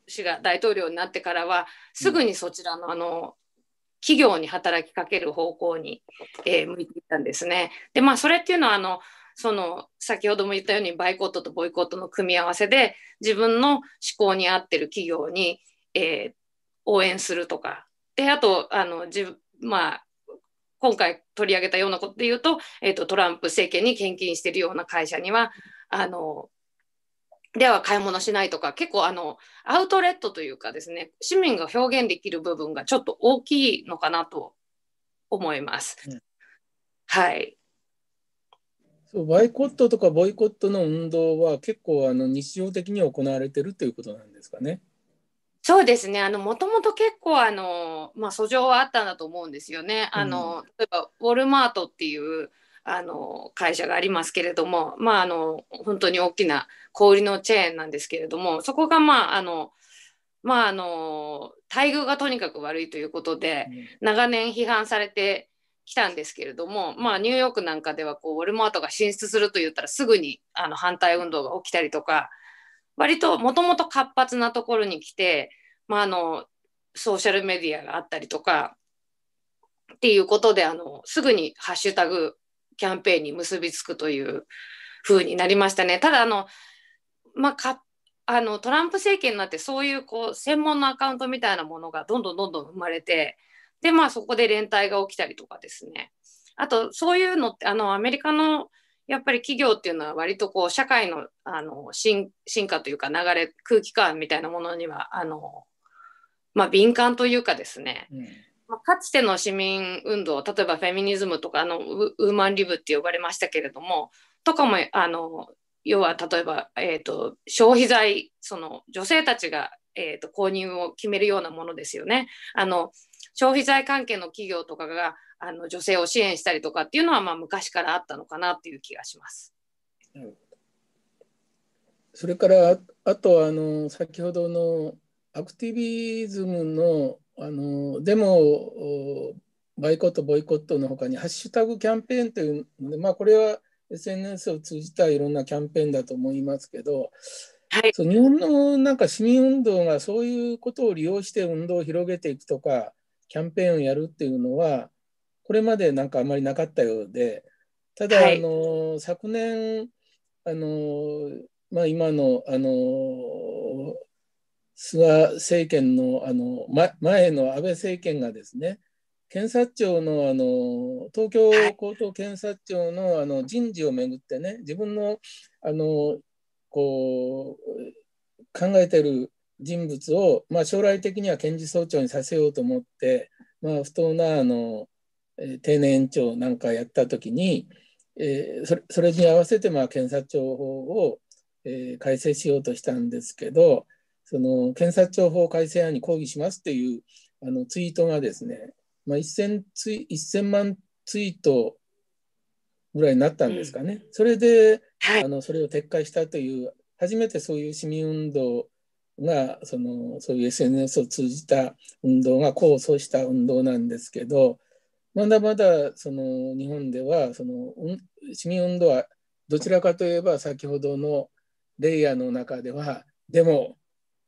氏が大統領になってからはすぐにそちらのあの企業に働きかける方向に、えー、向いていったんですね。でまあそれっていうのはあのその先ほども言ったようにバイコットとボイコットの組み合わせで自分の思考に合ってる企業に、えー、応援するとかであとあの自まあ今回取り上げたようなことで言うと,、えーと、トランプ政権に献金してるような会社にはあのでは買い物しないとか結構あのアウトレットというかですね市民が表現できる部分がちょっと大きいのかなと思います。うん、はいそうバイコットとかボイコットの運動は結構あの日常的に行われてるということなんですかね。そうですね。あの、もともと結構、あの、まあ、訴状はあったんだと思うんですよね。あの、うん、例えば、ウォルマートっていう、あの、会社がありますけれども、まあ、あの、本当に大きな小売りのチェーンなんですけれども、そこが、まあ、あの、まあ、あの、待遇がとにかく悪いということで、長年批判されてきたんですけれども、まあ、ニューヨークなんかでは、こう、ウォルマートが進出すると言ったら、すぐに、あの、反対運動が起きたりとか、割ともともと活発なところに来て、まあ、あのソーシャルメディアがあったりとかっていうことであのすぐにハッシュタグキャンペーンに結びつくというふうになりましたね。ただあの、まあ、かあのトランプ政権になってそういうこう専門のアカウントみたいなものがどんどんどんどん生まれてでまあそこで連帯が起きたりとかですねあとそういうのってあのアメリカのやっぱり企業っていうのは割とこう社会のあの進化というか流れ空気感みたいなものにはあの、まあ、敏感というかですね、うんまあ、かつての市民運動例えばフェミニズムとかあのウーマンリブって呼ばれましたけれどもとかもあの要は例えば、えーと、消費財その女性たちが、えーと購入を決めるようなものですよね。あの消費財関係の企業とかがあの女性を支援したりとかっていうのはまあ昔からあったのかなっていう気がします。それからあとあの先ほどのアクティビズムのあのデモバイコットボイコットのほかにハッシュタグキャンペーンというので、まあ、これは SNS を通じたいろんなキャンペーンだと思いますけど、はい、そう日本のなんか市民運動がそういうことを利用して運動を広げていくとかキャンペーンをやるっていうのは、これまでなんかあまりなかったようで、ただ、はい、あの昨年、あのまあ、今のあの菅政権のあの、ま、前の安倍政権がですね、検察庁のあの東京高等検察庁のあの人事をめぐってね、自分のあのこう考えてる人物を、まあ、将来的には検事総長にさせようと思って、まあ、不当なあの、え定年延長なんかやった時に、えー、それそれに合わせてまあ検察庁法を、えー、改正しようとしたんですけどその検察庁法改正案に抗議しますっていうあのツイートがですね、まあ、1000, ツイ1000万ツイートぐらいになったんですかね、うん、それで、あのそれを撤回したという初めてそういう市民運動がそのそういう SNS を通じた運動が功を奏した運動なんですけどまだまだその日本ではその市民運動はどちらかといえば先ほどのレイヤーの中ではデモ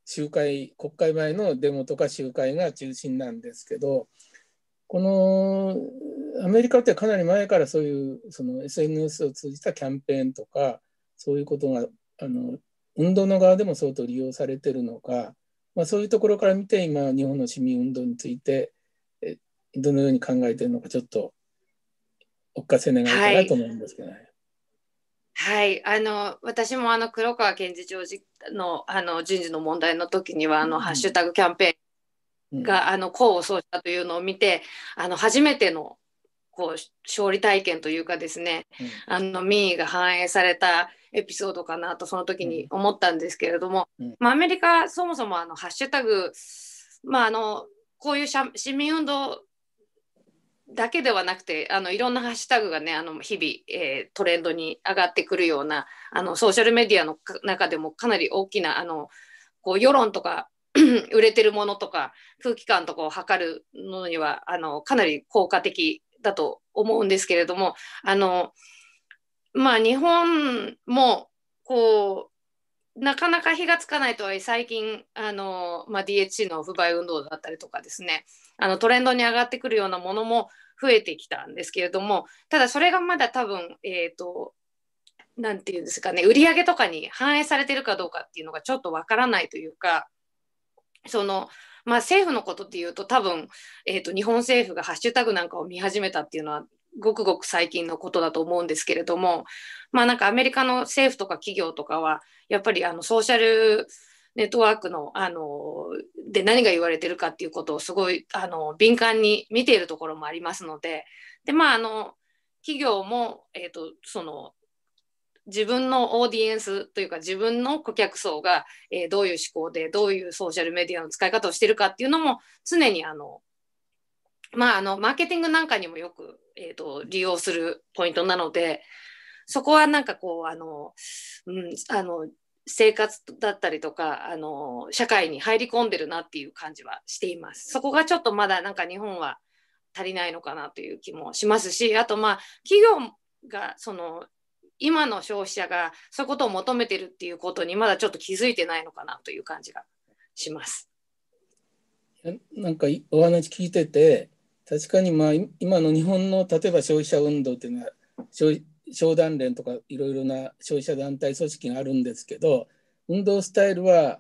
集会国会前のデモとか集会が中心なんですけどこのアメリカってかなり前からそういうその SNS を通じたキャンペーンとかそういうことがあの運動の側でも相当利用されてるのか、まあ、そういうところから見て今日本の市民運動についてどのように考えてるのかちょっとお聞かせ願いたいなと思うんですけどね。はいはい、あの私もあの黒川検事長のあの人事の問題の時にはあの、うん、ハッシュタグキャンペーンが、うあの功を奏したというのを見てあの初めてのこう勝利体験というかですね、うん、あの民意が反映されたエピソードかなとその時に思ったんですけれども、うん、まあ、アメリカそもそもあのハッシュタグ、まあ、あのこういう市民運動だけではなくてあのいろんなハッシュタグがねあの日々、えー、トレンドに上がってくるようなあのソーシャルメディアの中でもかなり大きなあのこう世論とか 売れてるものとか空気感とかを測るのにはあのかなり効果的だと思うんですけれどもあのまあ日本もこうなかなか火がつかないとはいえ最近あの、まあ、DHC の不買運動だったりとかですねあのトレンドに上がってくるようなものも増えてきたんですけれどもただそれがまだ多分えっ、ー、と何て言うんですかね売り上げとかに反映されてるかどうかっていうのがちょっとわからないというかそのまあ、政府のことっていうと多分、えーと、日本政府がハッシュタグなんかを見始めたっていうのはごくごく最近のことだと思うんですけれども、まあ、なんかアメリカの政府とか企業とかはやっぱりあのソーシャルネットワークのあので何が言われてるかっていうことをすごいあの敏感に見ているところもありますのでで、まあ、あの企業も、えーとその自分のオーディエンスというか自分の顧客層が、えー、どういう思考でどういうソーシャルメディアの使い方をしてるかっていうのも常にあのまああのマーケティングなんかにもよく、えーと、と利用するポイントなのでそこはなんかこうあの、うん、あの生活だったりとかあの社会に入り込んでるなっていう感じはしています。そこがちょっとまだなんか日本は足りないのかなという気もしますしあとまあ企業がその今の消費者がそういうことを求めてるっていうことにまだちょっと気づいてないのかなという感じがします。なんかお話聞いてて確かにまあ今の日本の例えば消費者運動っていうのは商団連とかいろいろな消費者団体組織があるんですけど運動スタイルは、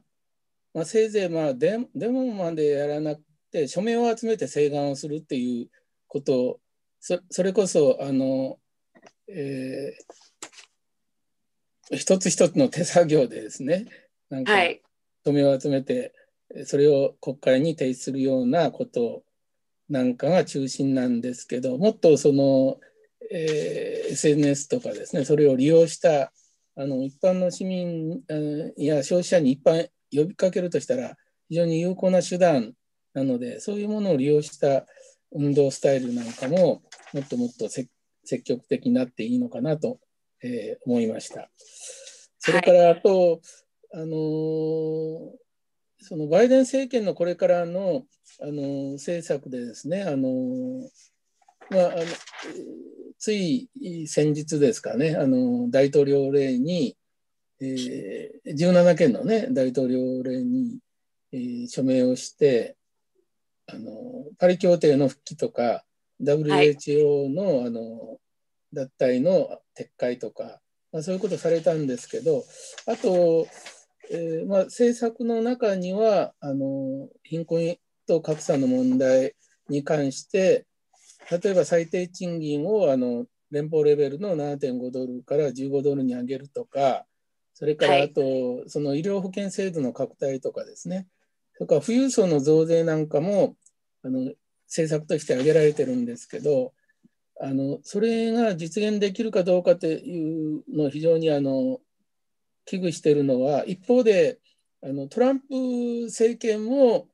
まあ、せいぜいまあデデモまでやらなくて署名を集めて請願をするっていうことをそれこそあの、えー、一つ一つの手作業でですねなんか止めを集めて、それを国会に提出するようなことなんかが中心なんですけどもっとその、えー、SNS とかですねそれを利用したあの一般の市民や消費者に一般呼びかけるとしたら非常に有効な手段なのでそういうものを利用した運動スタイルなんかももっともっと積極的になっていいのかなとえー、思いました。それからあと、はい、あのそのバイデン政権のこれからのあの政策でですねあの、まあ、あのつい先日ですかねあの大統領令に、えー、17件の、ね、大統領令に、えー、署名をしてあのパリ協定の復帰とか WHO の,、あの脱退の撤回とか、まあ、そういうことされたんですけど、あと、えー、まあ、政策の中にはあの貧困と格差の問題に関して、例えば最低賃金をあの連邦レベルの7.5ドルから15ドルに上げるとか、それからあと、はい、その医療保険制度の拡大とかですね、それから富裕層の増税なんかもあの政策として挙げられてるんですけど、あのそれが実現できるかどうかというのを非常にあの危惧しているのは一方であのトランプ政権も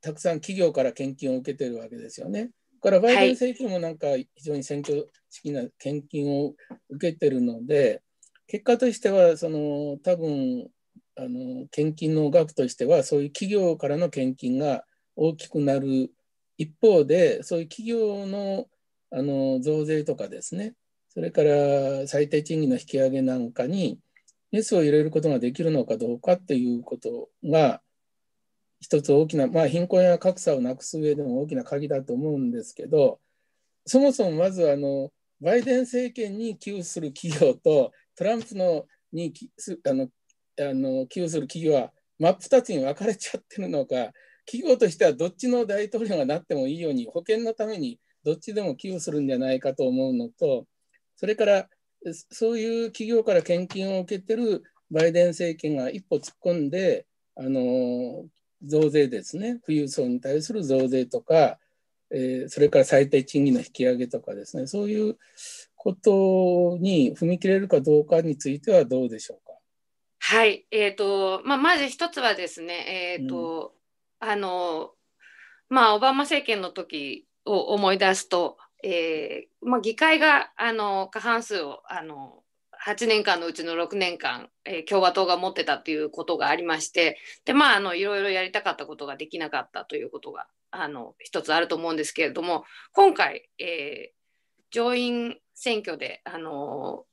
たくさん企業から献金を受けてるわけですよね。からバイデン政権もなんか非常に選挙的な献金を受けてるので結果としてはその多分あの献金の額としてはそういう企業からの献金が大きくなる一方でそういう企業のあの増税とかですねそれから最低賃金の引き上げなんかにメスを入れることができるのかどうかっていうことが一つ大きな、まあ、貧困や格差をなくす上でも大きな鍵だと思うんですけどそもそもまずあのバイデン政権に寄付する企業とトランプのにあのあの寄付する企業は真っ二つに分かれちゃってるのか企業としてはどっちの大統領がなってもいいように保険のためにどっちでも寄付するんじゃないかと思うのと、それからそういう企業から献金を受けてるバイデン政権が一歩突っ込んで、あの増税ですね、富裕層に対する増税とか、えー、それから最低賃金の引き上げとかですね、そういうことに踏み切れるかどうかについてはどうでしょうか。はい、えーとまあ、まず一つはですね、えーと、うん、あのまあ、オバマ政権の時を思い出すと、えーまあ、議会があの過半数をあの8年間のうちの6年間、えー、共和党が持ってたということがありましてで、まあ、あのいろいろやりたかったことができなかったということがあの一つあると思うんですけれども今回、えー、上院選挙であの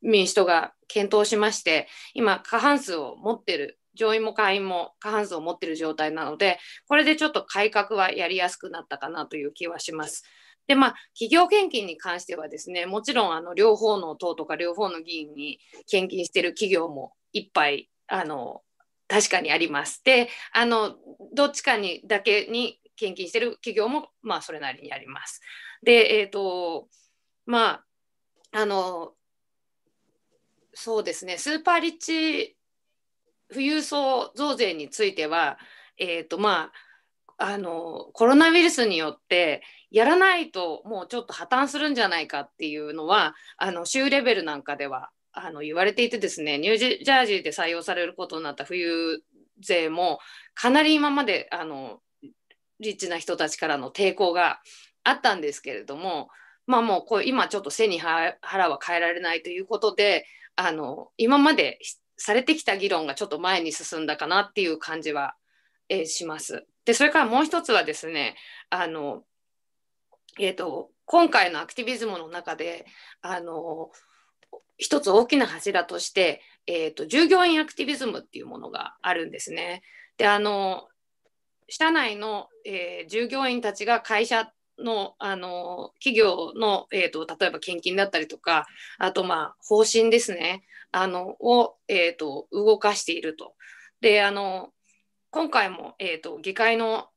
民主党が検討しまして今過半数を持ってる上院も下院も過半数を持っている状態なので、これでちょっと改革はやりやすくなったかなという気はします。で、まあ、企業献金に関してはですね、もちろんあの両方の党とか両方の議員に献金している企業もいっぱいあの確かにあります。で、あのどっちかにだけに献金している企業も、まあ、それなりにあります。で、えっ、ー、と、まあ、あの、そうですね、スーパーリッチ富裕層増税については、えーとまあ、あのコロナウイルスによってやらないともうちょっと破綻するんじゃないかっていうのはあの州レベルなんかではあの言われていてですねニュージャージーで採用されることになった富裕税もかなり今まであのリッチな人たちからの抵抗があったんですけれども、まあ、もうこう今ちょっと背に腹は変えられないということであの今までされてきた議論がちょっと前に進んだかなっていう感じは、えー、します。でそれからもう一つはですねあの、えーと、今回のアクティビズムの中であの一つ大きな柱として、えーと、従業員アクティビズムっていうものがあるんですね。であの社内の、えー、従業員たちが会社のあの企業の、えーと、例えば献金だったりとかあとまあ方針ですねあのを、えーと、動かしていると。であの今回も、えーと議会の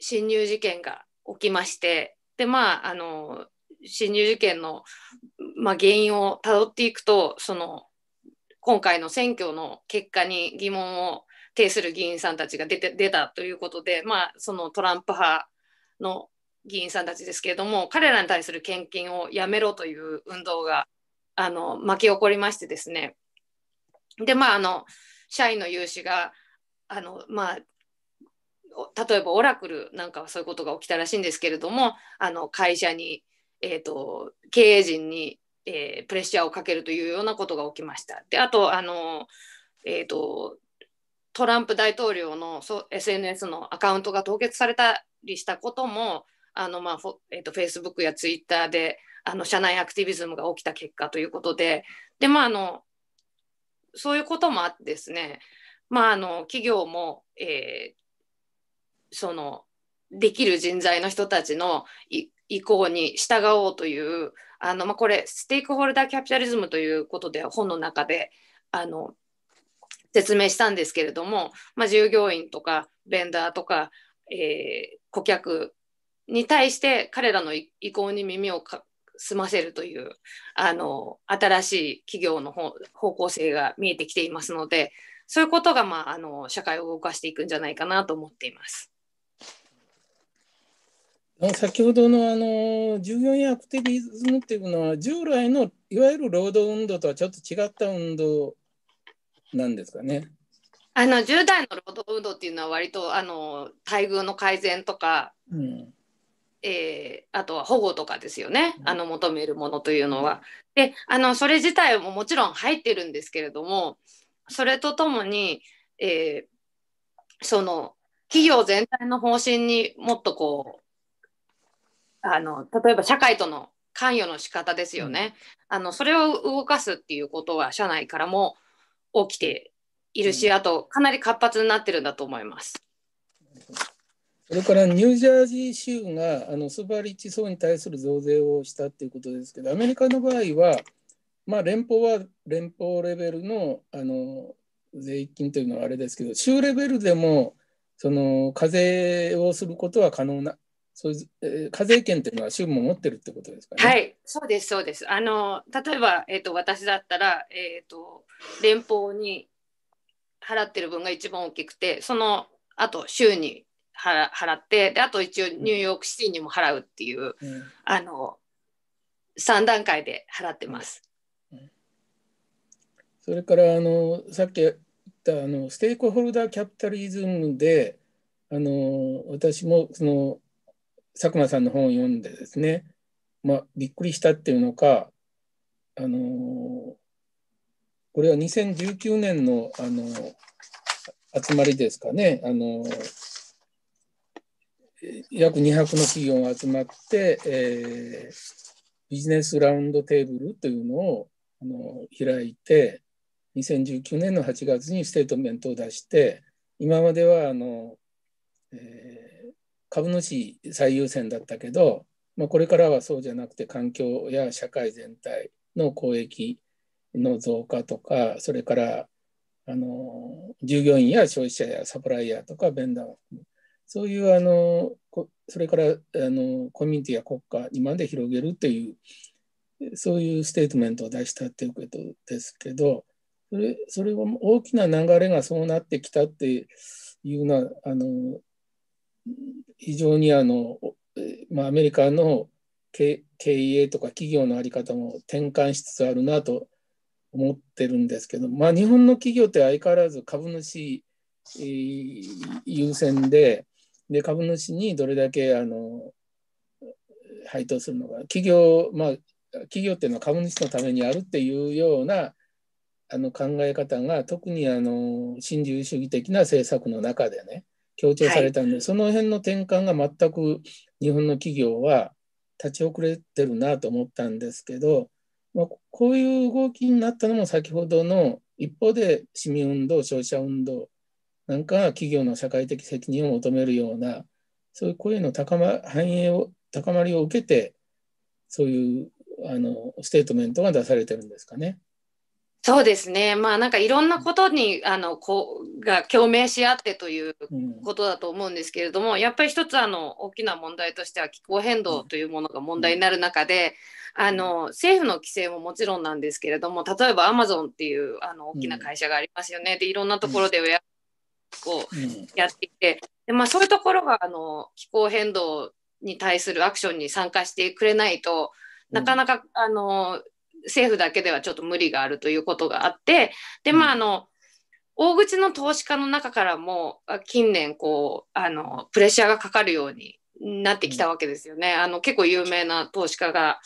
侵入事件が起きましてでまああの侵入事件の、まあ、原因をたどっていくとその今回の選挙の結果に疑問を呈する議員さんたちが出て出たということで、まあ、そのトランプ派の議員さんたちですけれども彼らに対する献金をやめろという運動があの巻き起こりましてですねでまああの社員の有志があの、まあ、例えばオラクルなんかはそういうことが起きたらしいんですけれどもあの会社に、えーと、経営陣に、えー、プレッシャーをかけるというようなことが起きました。であとあの、えーと、とトランプ大統領の SNS のアカウントが凍結されたりしたこともあの、まあ、えっ、ー、と、Facebook や Twitter で、あの、社内アクティビズムが起きた結果ということで、で、まあ、あの、そういうこともあってですね、まあ、あの、企業も、えー、その、できる人材の人たちの意向に従おうという、あの、まあ、これ、ステークホルダーキャピタリズムということで、本の中で、あの、説明したんですけれども、まあ、従業員とかベンダーとか、えー、顧客に対して彼らの意向に耳を澄ませるというあの新しい企業の方向性が見えてきていますのでそういうことが、まあ、あの社会を動かしていくんじゃないかなと思っています。先ほどのあの従業員アクティビズムっていうのは従来のいわゆる労働運動とはちょっと違った運動なんですかね。あの10代の労働運動っていうのは割とあの待遇の改善とか、うん、えー、あとは保護とかですよね、あの求めるものというのは。であのそれ自体ももちろん入ってるんですけれどもそれとともに、えー、その企業全体の方針にもっとこうあの例えば社会との関与の仕方ですよね、あのそれを動かすっていうことは社内からも起きているし、あとかなり活発になってるんだと思います。それからニュージャージー州があのスーパーリッチ層に対する増税をしたということですけど、アメリカの場合は、まあ、連邦は連邦レベルのあの税金というのはあれですけど、州レベルでもその課税をすることは可能な、そういう、えー、課税権というのは州も持ってるってことですかね。はい、そうです、そうです。あの例えば、えーと、私だったら、えーと、と連邦に払ってる分が一番大きくて、そのあと州に払ってであと一応ニューヨークシティにも払うっていう、うん、あの3段階で払ってます。それからあのさっき言ったあのステークホルダーキャピタリズムであの私もその佐久間さんの本を読んでですね、まあ、びっくりしたっていうのかあのこれは2019年のあの集まりですかねあの約200の企業が集まって、えー、ビジネスラウンドテーブルというのをあの開いて2019年の8月にステートメントを出して今まではあの、えー、株主最優先だったけど、まあ、これからはそうじゃなくて環境や社会全体の公益の増加とかそれからあの従業員や消費者やサプライヤーとかベンダーを含むそういうあのそれからあのコミュニティや国家にまで広げるというそういうステートメントを出したっていうことですけどそれそれは大きな流れがそうなってきたっていうのはあの非常にあの、まあ、アメリカの経営とか企業の在り方も転換しつつあるなと思ってるんですけど、まあ、日本の企業って相変わらず株主優先でで株主にどれだけあの配当するのか企業まあ企業っていうのは株主のためにあるっていうようなあの考え方が特にあの新自由主義的な政策の中でね強調されたんで、はい、その辺の転換が全く日本の企業は立ち遅れてるなと思ったんですけど、まあ、こういう動きになったのも先ほどの一方で市民運動消費者運動なんか企業の社会的責任を求めるような、そういう声の高ま反映を高まりを受けて、そういうあのステートメントが出されてるんですかね。そうですね、まあ、なんかいろんなことにあのこが共鳴し合ってということだと思うんですけれども、うん、やっぱり一つあの大きな問題としては気候変動というものが問題になる中で、うん、あの政府の規制ももちろんなんですけれども例えばアマゾンっていうあの大きな会社がありますよね、うん、でいろんなところでウェア構やっていて、でまあ、そういうところがあの気候変動に対するアクションに参加してくれないとなかなか、あの政府だけではちょっと無理があるということがあってでまああの、大口の投資家の中からも近年こうあのプレッシャーがかかるようになってきたわけですよね。あの結構有名な投資家が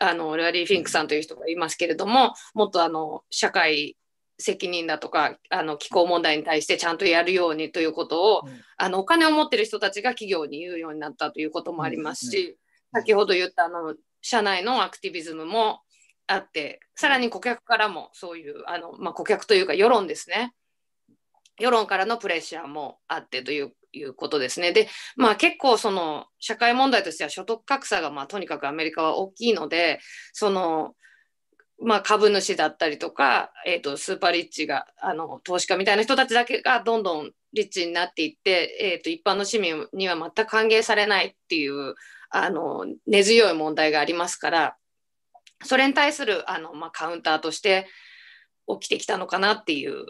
あのラリー・フィンクさんという人がいますけれどももっとあの社会責任だとかあの気候問題に対してちゃんとやるようにということを、うん、あのお金を持ってる人たちが企業に言うようになったということもありますし、うん、先ほど言ったあの社内のアクティビズムもあってさらに顧客からもそういうあの、まあ、顧客というか世論ですね世論からのプレッシャーもあってといういうことですね。で、まあ結構その社会問題としては所得格差がまあとにかくアメリカは大きいので、そのまあ、株主だったりとか、えーと、スーパーリッチがあの投資家みたいな人たちだけがどんどんリッチになっていって、えーと、一般の市民には全く歓迎されないっていうあの根強い問題がありますからそれに対するあの、まあ、カウンターとして起きてきたのかなっていう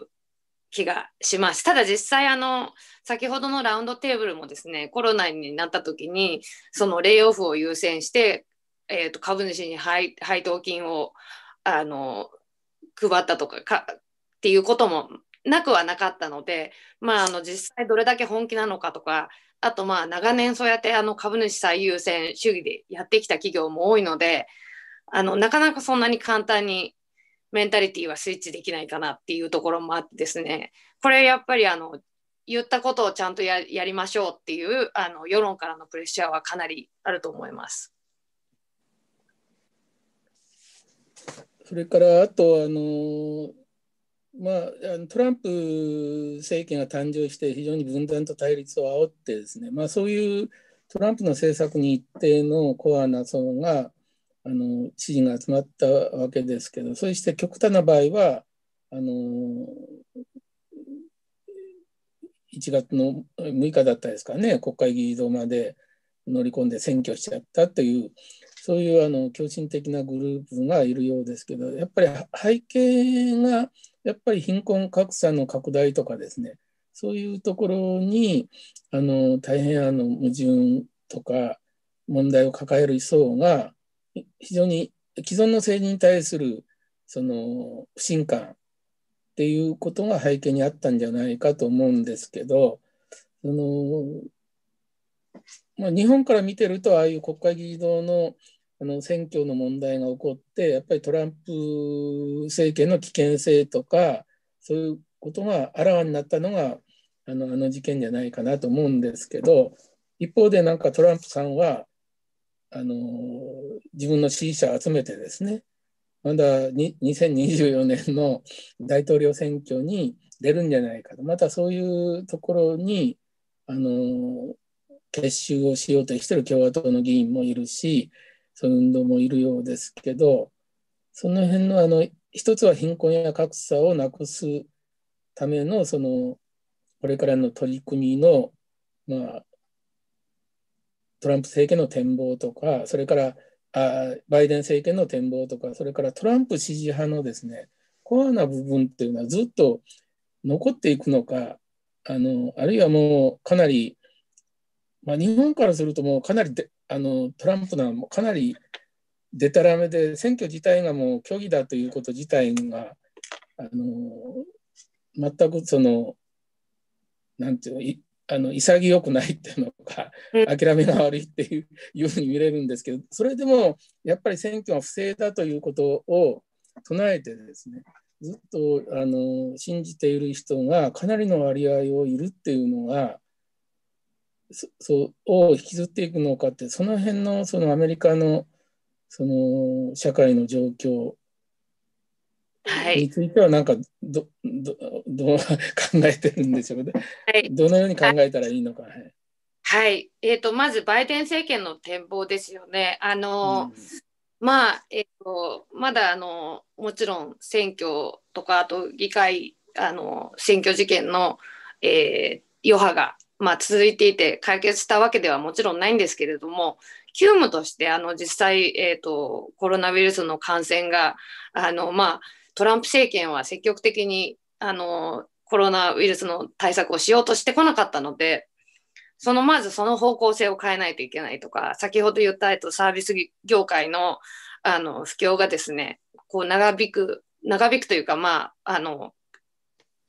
気がします。ただ実際あの先ほどのラウンドテーブルもですねコロナになった時にそのレイオフを優先して、えーと、と株主に配当金をあの配ったとかかっていうこともなくはなかったので、まあ、あの実際どれだけ本気なのかとかあとまあ長年そうやってあの株主最優先主義でやってきた企業も多いのであのなかなかそんなに簡単にメンタリティーはスイッチできないかなっていうところもあってですねこれやっぱりあの言ったことをちゃんとやりましょうっていうあの世論からのプレッシャーはかなりあると思います。それからあとあの、まあ、トランプ政権が誕生して非常に分断と対立を煽ってですね、まあ、そういうトランプの政策に一定のコアな層があの支持が集まったわけですけどそして極端な場合はあの1月の6日だったですかね国会議事堂まで乗り込んで占拠しちゃったというそういうあの狂信的なグループがいるようですけど、やっぱり背景がやっぱり貧困格差の拡大とかですね、そういうところにあの大変あの矛盾とか問題を抱える層が非常に既存の政治に対するその不信感っていうことが背景にあったんじゃないかと思うんですけどそのまあ、日本から見てると、ああいう国会議事堂のあの選挙の問題が起こって、やっぱりトランプ政権の危険性とか、そういうことがあらわになったのが、あのあの事件じゃないかなと思うんですけど、一方でなんかトランプさんは、あの自分の支持者を集めてですね、まだ2024年の大統領選挙に出るんじゃないかと、またそういうところに、あの結集をしようとしてる共和党の議員もいるし、そういう運動もいるようですけど、その辺のあの一つは貧困や格差をなくすためのそのこれからの取り組みの、まあ、トランプ政権の展望とか、それからあバイデン政権の展望とか、それからトランプ支持派のですね、コアな部分っていうのはずっと残っていくのか、あのあるいはもうかなりまあ、日本からするともうかなりであのトランプなんもかなりでたらめで選挙自体がもう虚偽だということ自体があの全くそのなんていうあの潔くないっていうのか諦めが悪いっていういうふうに見れるんですけどそれでもやっぱり選挙は不正だということを唱えてですねずっとあの信じている人がかなりの割合をいるっていうのがそうを引きずっていくのかってその辺のそのアメリカのその社会の状況についてはなんかどどどう 考えてるんでしょうか、はい、どのように考えたらいいのか。はい、はいえーと、まずバイデン政権の展望ですよね。あの、うん、まあえーと、とまだあのもちろん選挙とかあと議会あの選挙事件の、えー、余波がまあ、続いていて解決したわけではもちろんないんですけれども、急務としてあの実際、えーと、コロナウイルスの感染があの、まあ、トランプ政権は積極的にあのコロナウイルスの対策をしようとしてこなかったので、そのまずその方向性を変えないといけないとか、先ほど言った、えっと、サービス業界のあの不況がですね、こう長引く、長引くというか、まあ、あの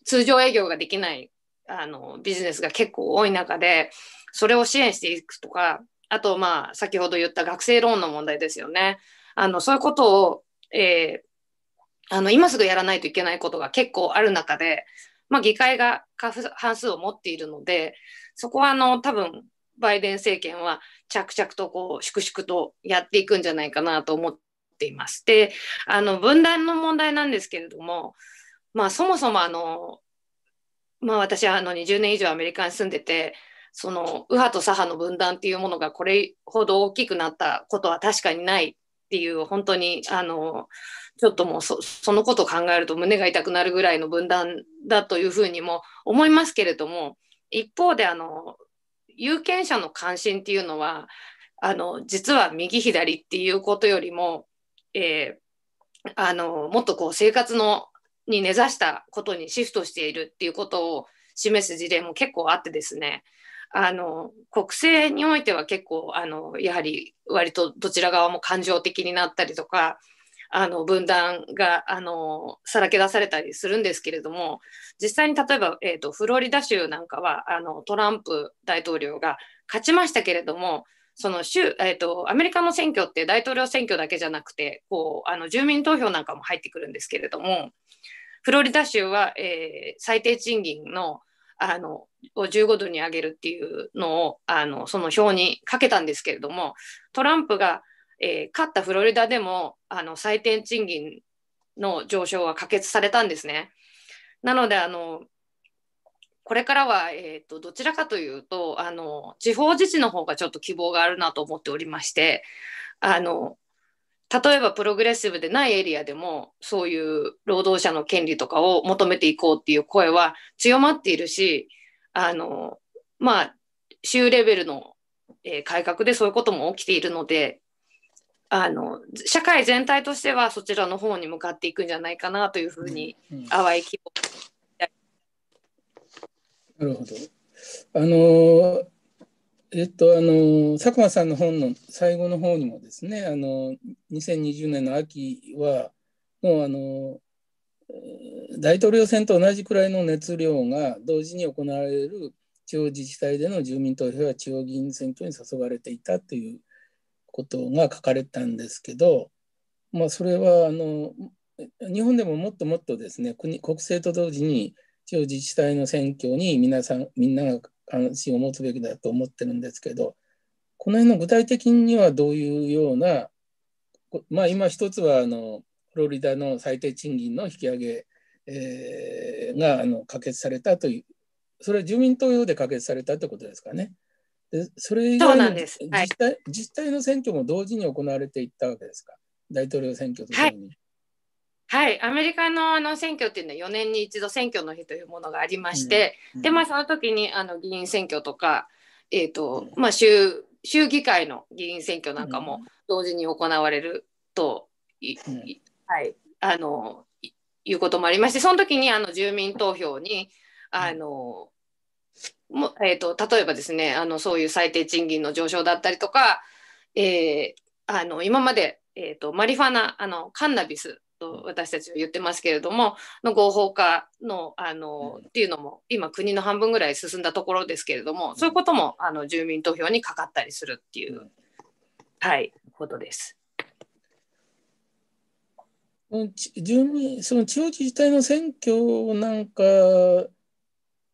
通常営業ができないあのビジネスが結構多い中でそれを支援していくとかあとまあ先ほど言った学生ローンの問題ですよねあのそういうことを、えー、あの今すぐやらないといけないことが結構ある中で、まあ、議会が過半数を持っているのでそこはあの多分バイデン政権は着々とこう粛々とやっていくんじゃないかなと思っています。であの分断の問題なんですけれども、まあ、そもそもあのまあ私はあの20年以上アメリカに住んでて、その右派と左派の分断っていうものがこれほど大きくなったことは確かにないっていう本当にあのちょっともうそのことを考えると胸が痛くなるぐらいの分断だというふうにも思いますけれども一方であの有権者の関心っていうのはあの実は右左っていうことよりも、えー、あのもっとこう生活のに根ざしたことにシフトしているっていうことを示す事例も結構あってですねあの国政においては結構あのやはり割とどちら側も感情的になったりとかあの分断があのさらけ出されたりするんですけれども実際に例えば、えーと、とフロリダ州なんかはあのトランプ大統領が勝ちましたけれどもその州、えーと、アメリカの選挙って大統領選挙だけじゃなくてこうあの住民投票なんかも入ってくるんですけれどもフロリダ州は、えー、最低賃金のあのを15ドルに上げるっていうのをあのその表にかけたんですけれどもトランプが、えー、勝ったフロリダでもあの最低賃金の上昇は可決されたんですね。なのであのこれからは、えーと、どちらかというとあの地方自治の方がちょっと希望があるなと思っておりましてあの例えばプログレッシブでないエリアでもそういう労働者の権利とかを求めていこうっていう声は強まっているしあのまあ州レベルの、えー、改革でそういうことも起きているのであの社会全体としてはそちらの方に向かっていくんじゃないかなというふうに淡い希望なるほど。あのえっとあの佐久間さんの本の最後の方にもですねあの2020年の秋はもうあの大統領選と同じくらいの熱量が同時に行われる地方自治体での住民投票や地方議員選挙に誘われていたということが書かれたんですけど、まあ、それはあの日本でももっともっとですね国国政と同時に一応自治体の選挙に皆さんみんなが関心を持つべきだと思ってるんですけどこの辺の具体的にはどういうようなまあ今一つはあのフロリダの最低賃金の引き上げ、えー、があの可決されたというそれは住民投票で可決されたってことですかね。でそれ以外の自治体、はい、自治体の選挙も同時に行われていったわけですか大統領選挙とともに。はいはい、アメリカのあの選挙っていうのは4年に一度選挙の日というものがありまして、うんうん、でまあその時にあの議員選挙とか、えーとまあ州、州議会の議員選挙なんかも同時に行われると、はいあのいうこともありましてその時にあの住民投票にあの、もえーと、例えばですねあのそういう最低賃金の上昇だったりとか、えー、あの今まで、えーとマリファナあのカンナビスと私たちは言ってますけれどもの合法化のあのっていうのも今国の半分ぐらい進んだところですけれどもそういうこともあの住民投票にかかったりするっていう、はい、ことです。住民その地方自治体の選挙なんか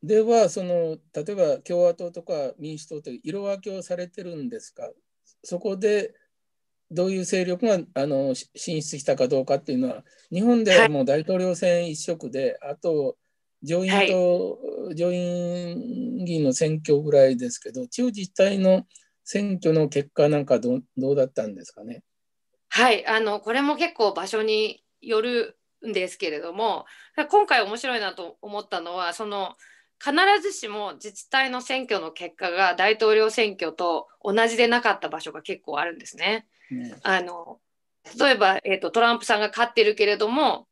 ではその例えば共和党とか民主党という色分けをされてるんですかそこでどういう勢力があの進出したかどうかっていうのは、日本ではもう大統領選一色で、はい、あと上院と、上院議員の選挙ぐらいですけど、地方自治体の選挙の結果なんかどどうだったんですかね。はいあのこれも結構場所によるんですけれども今回面白いなと思ったのはその必ずしも自治体の選挙の結果が大統領選挙と同じでなかった場所が結構あるんですね。あの例えば、えーと、トランプさんが勝ってるけれども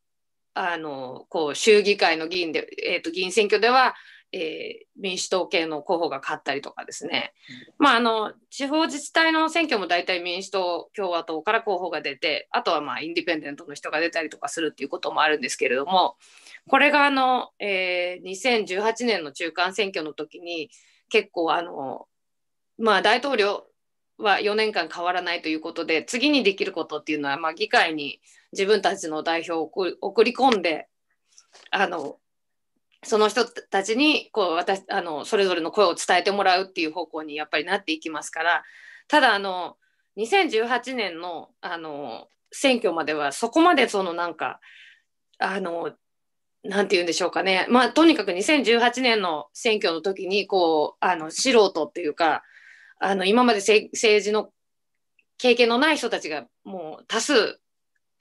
あのこう衆議会の議員で、えーと、議員選挙では、えー、民主党系の候補が勝ったりとかですね、まあ、あの地方自治体の選挙も大体民主党共和党から候補が出てあとはまあインディペンデントの人が出たりとかするっていうこともあるんですけれどもこれがあの、えー、2018年の中間選挙の時に結構あの、まあ、大統領は4年間変わらないということで次にできることっていうのは、まあ、議会に自分たちの代表を送り込んであのその人たちにこう私あのそれぞれの声を伝えてもらうっていう方向にやっぱりなっていきますからただあの2018年のあの選挙まではそこまでそのなんかあのなんて言うんでしょうかねまあとにかく2018年の選挙の時にこうあの素人っていうかあの今まで政治の経験のない人たちがもう多数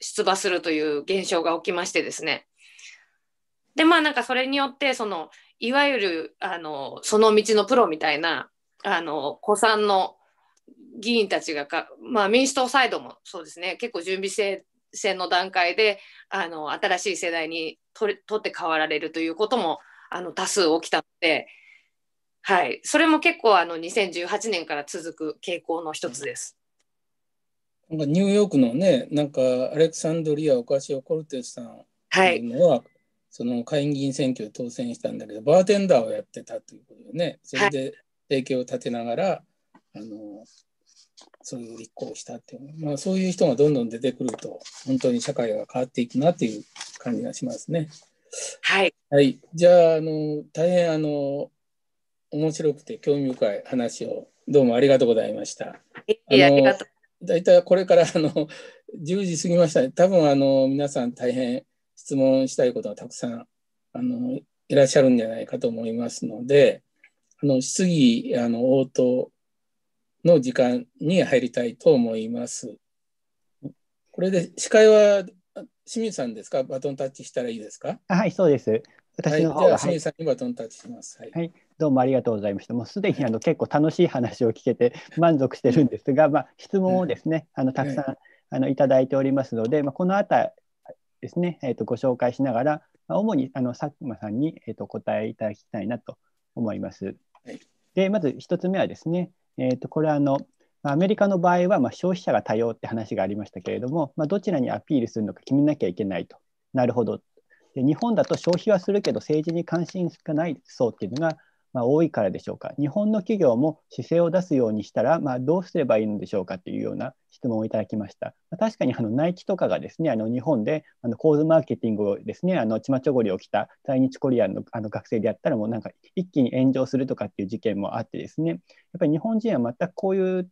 出馬するという現象が起きましてですね。でまあなんかそれによってそのいわゆるあのその道のプロみたいなあの古参の議員たちがか、まあ、民主党サイドもそうですね結構準備制戦の段階であの新しい世代に取取って代わられるということもあの多数起きたのではい、それも結構あの2018年から続く傾向の一つです。なんかニューヨークのね、なんかアレクサンドリア・オカシオ・コルテスさんいうのは、はい、その下院議員選挙当選したんだけど、バーテンダーをやってたということでね、それで提携を立てながら、はい、あのそういう立候補したっていう、まあ、そういう人がどんどん出てくると、本当に社会が変わっていくなという感じがしますね。はい、はい、じゃああの、大変あの面白くて興味深い話をどうもありがとうございました。大体これから あの10時過ぎましたね。多分あの皆さん大変質問したいことがたくさんあのいらっしゃるんじゃないかと思いますので、あの質疑あの応答の時間に入りたいと思います。これで司会は清水さんですかバトンタッチしたらいいですかはい、そうです。私の方は、はい、じゃあ清水さんにバトンタッチします。はい、はいどうもありがとうございました。もうすでにあの結構楽しい話を聞けて満足してるんですが、まあ、質問をですね、あのたくさんあのいただいておりますので、まあ、この辺ですね、えー、とご紹介しながら、ま主にあの佐久間さんに、えと答えいただきたいなと思います。でまず1つ目はですね、えー、とこれあのアメリカの場合はま消費者が多様って話がありましたけれども、まあ、どちらにアピールするのか決めなきゃいけないとなるほどで日本だと消費はするけど政治に関心がない層っていうのがまあ、多いからでしょうか日本の企業も姿勢を出すようにしたら、まあ、どうすればいいのでしょうかというような質問をいただきました。まあ、確かにあのナイキとかがですねあの日本であの構図マーケティングをですねあのチマチョゴリを着た在日コリアンのあの学生でやったらもうなんか一気に炎上するとかっていう事件もあってですねやっぱり日本人は全くこういう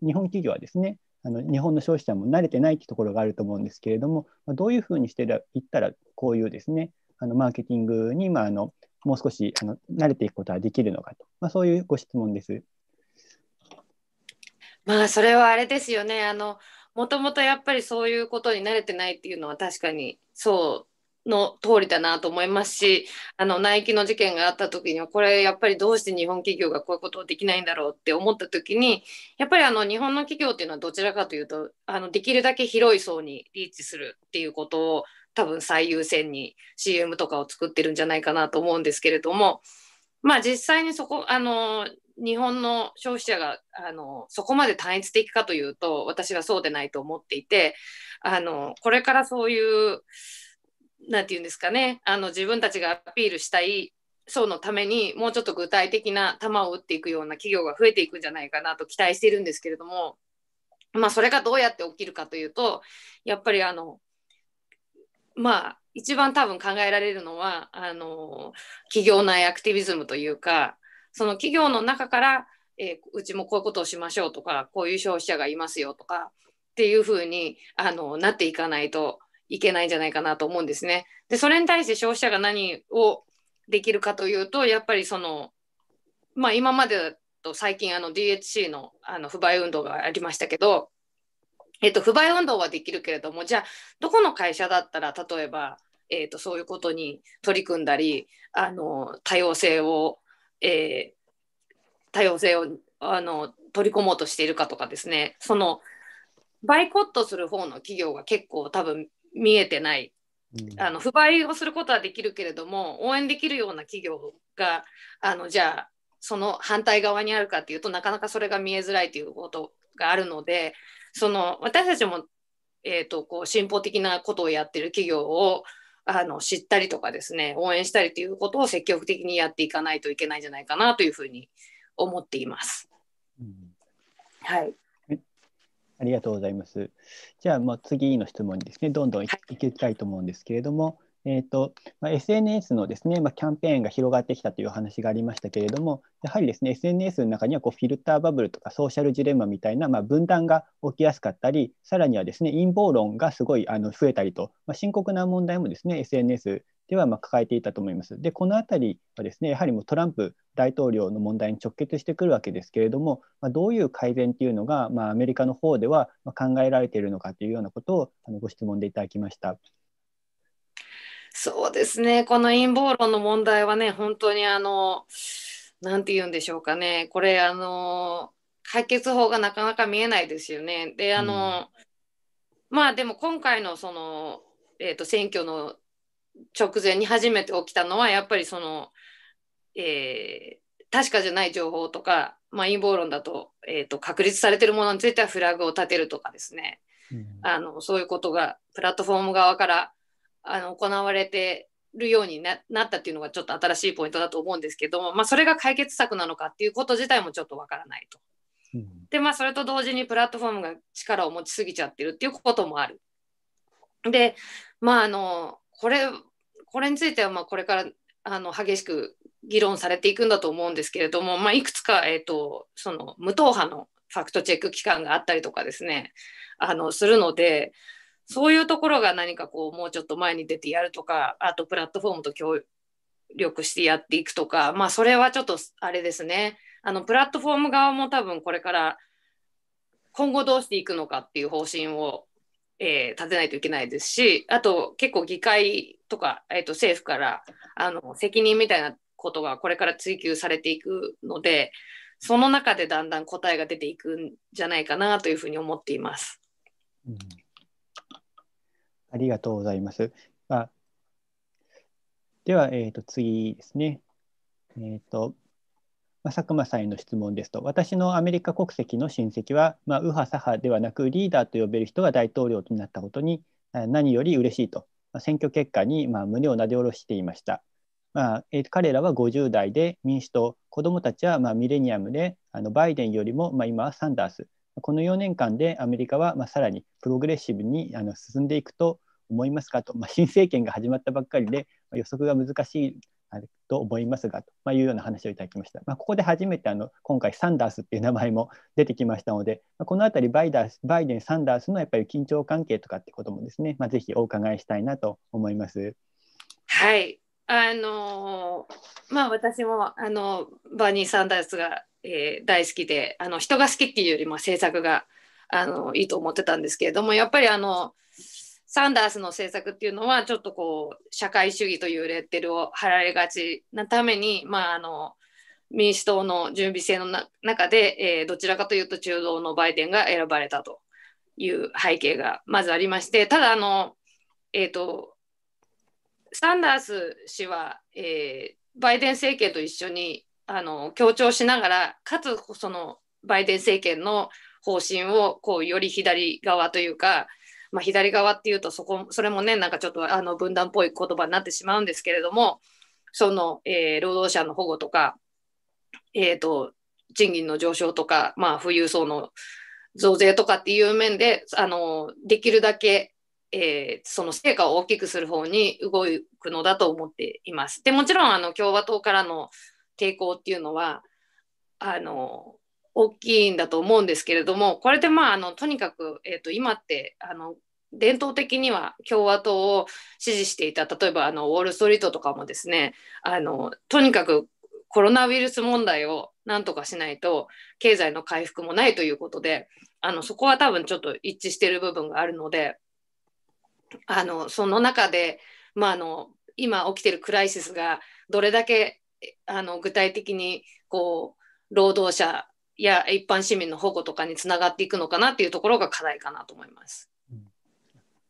日本企業はですねあの日本の消費者も慣れてないってところがあると思うんですけれども、まどういうふうにしていったらこういうですねあのマーケティングに、まあ、あのもう少しあの慣れていくことはできるのかと、まあ、そういうご質問です。まあそれはあれですよねあのもともとやっぱりそういうことに慣れてないっていうのは確かにそうの通りだなと思いますしあのナイキの事件があった時にはこれやっぱりどうして日本企業がこういうことをできないんだろうって思った時にやっぱりあの日本の企業っていうのはどちらかというとあのできるだけ広い層にリーチするっていうことを多分最優先に CM とかを作ってるんじゃないかなと思うんですけれども、まあ実際にそこ、あの、日本の消費者があのそこまで単一的かというと私はそうでないと思っていてあのこれからそういう何て言うんですかねあの自分たちがアピールしたい層のためにもうちょっと具体的な球を打っていくような企業が増えていくんじゃないかなと期待しているんですけれども、まあ、それがどうやって起きるかというとやっぱりあのまあ一番多分考えられるのはあの企業内アクティビズムというかその企業の中から、えー、うちもこういうことをしましょうとかこういう消費者がいますよとかっていうふうにあのなっていかないといけないんじゃないかなと思うんですね。でそれに対して消費者が何をできるかというとやっぱりそのまあ今までだと最近あの DHC のあの不買運動がありましたけどえっと、不買運動はできるけれども、じゃあ、どこの会社だったら、例えば、えっと、そういうことに取り組んだり、あの、多様性を、えー、多様性を、あの、取り込もうとしているかとかですね、その、バイコットする方の企業が結構多分見えてない、あの、不買をすることはできるけれども、応援できるような企業が、あの、じゃあ、その反対側にあるかっていうとなかなかそれが見えづらいということがあるのでその私たちも、えーと、こう進歩的なことをやってる企業をあの知ったりとかですね応援したりということを積極的にやっていかないといけないんじゃないかなというふうに思っています。うん、はいありがとうございます。じゃあもう次の質問にですね、どんどんいきたいと思うんですけれども、えーとまあ、SNS のですね、まあ、キャンペーンが広がってきたという話がありましたけれども、やはりですね SNS の中にはこうフィルターバブルとかソーシャルジレンマみたいな、まあ、分断が起きやすかったり、さらにはですね陰謀論がすごいあの増えたりと、まあ、深刻な問題もですね SNS ではまあ抱えていたと思います。で、このあたりはですね、やはりもうトランプ大統領の問題に直結してくるわけですけれども、まあ、どういう改善っていうのが、まあ、アメリカの方では考えられているのかというようなことをあのご質問でいただきました。そうですね、この陰謀論の問題はね、本当にあの、なんて言うんでしょうかね、これ、あの、解決法がなかなか見えないですよね。で、あの、うん、まあでも今回のその、えー、と選挙の直前に初めて起きたのは、やっぱりその、えー、確かじゃない情報とか、まあ、陰謀論だと,、えーと、確立されてるものについてはフラグを立てるとかですね、うん、あのそういうことがプラットフォーム側からあの行われてるようになったっていうのがちょっと新しいポイントだと思うんですけど、まあ、それが解決策なのかっていうこと自体もちょっとわからないと。うん、でまあそれと同時にプラットフォームが力を持ちすぎちゃってるっていうこともある。でまああのこれこれについてはまあこれからあの激しく議論されていくんだと思うんですけれども、まあ、いくつか、えーとその無党派のファクトチェック機関があったりとかですねあのするのでそういうところが何かこうもうちょっと前に出てやるとかあとプラットフォームと協力してやっていくとかまあそれはちょっとあれですねあのプラットフォーム側も多分これから今後どうしていくのかっていう方針を、えー、立てないといけないですしあと結構議会とか、えー、と政府からあの責任みたいなことがこれから追及されていくのでその中でだんだん答えが出ていくんじゃないかなというふうに思っています。うんありがとうございます。あでは、えー、と次ですね。えっ、ー、と、まあ、佐久間さんへの質問ですと、私のアメリカ国籍の親戚は、まあ、右派左派ではなくリーダーと呼べる人が大統領となったことに何より嬉しいと、まあ、選挙結果にまあ胸をなで下ろしていました。まあえー、彼らは50代で民主党、子どもたちはまあミレニアムで、あのバイデンよりもまあ今はサンダース、この4年間でアメリカはまあさらにプログレッシブにあの進んでいくと思いますかと、まあ、新政権が始まったばっかりで、ま予測が難しいと思いますがと、まあ、いうような話をいただきました。まあ、ここで初めてあの今回サンダースっていう名前も出てきましたので、まあ、この辺りバイダース、バイデン、サンダースのやっぱり緊張関係とかってこともですね、まあ、ぜひお伺いしたいなと思います。はいあのー、まあ私もあのバーニー・サンダースが、えー、大好きであの人が好きっていうよりも政策があのいいと思ってたんですけれどもやっぱりあのーサンダースの政策っていうのはちょっとこう社会主義というレッテルを貼られがちなために、まあ、あの民主党の準備制の中で、えー、どちらかというと中道のバイデンが選ばれたという背景がまずありましてただあの、えーと、とサンダース氏は、えー、バイデン政権と一緒にあの強調しながらかつそのバイデン政権の方針をこうより左側というかまあ、左側っていうとそこそれもねなんかちょっとあの分断っぽい言葉になってしまうんですけれどもその、えー、労働者の保護とか、えーと、賃金の上昇とか、まあ、富裕層の増税とかっていう面であのできるだけえー、その成果を大きくする方に動くのだと思っています。でもちろんあの共和党からの抵抗っていうのはあの大きいんだと思うんですけれどもこれでまああのとにかく、えーと、今ってあの伝統的には共和党を支持していた例えばあのウォール・ストリートとかもですねあのとにかくコロナウイルス問題をなんとかしないと経済の回復もないということであのそこは多分ちょっと一致してる部分があるのであのその中で、まあ、あの今起きてるクライシスがどれだけあの具体的にこう労働者いや一般市民の保護とかにつながっていくのかなっていうところが課題かなと思います。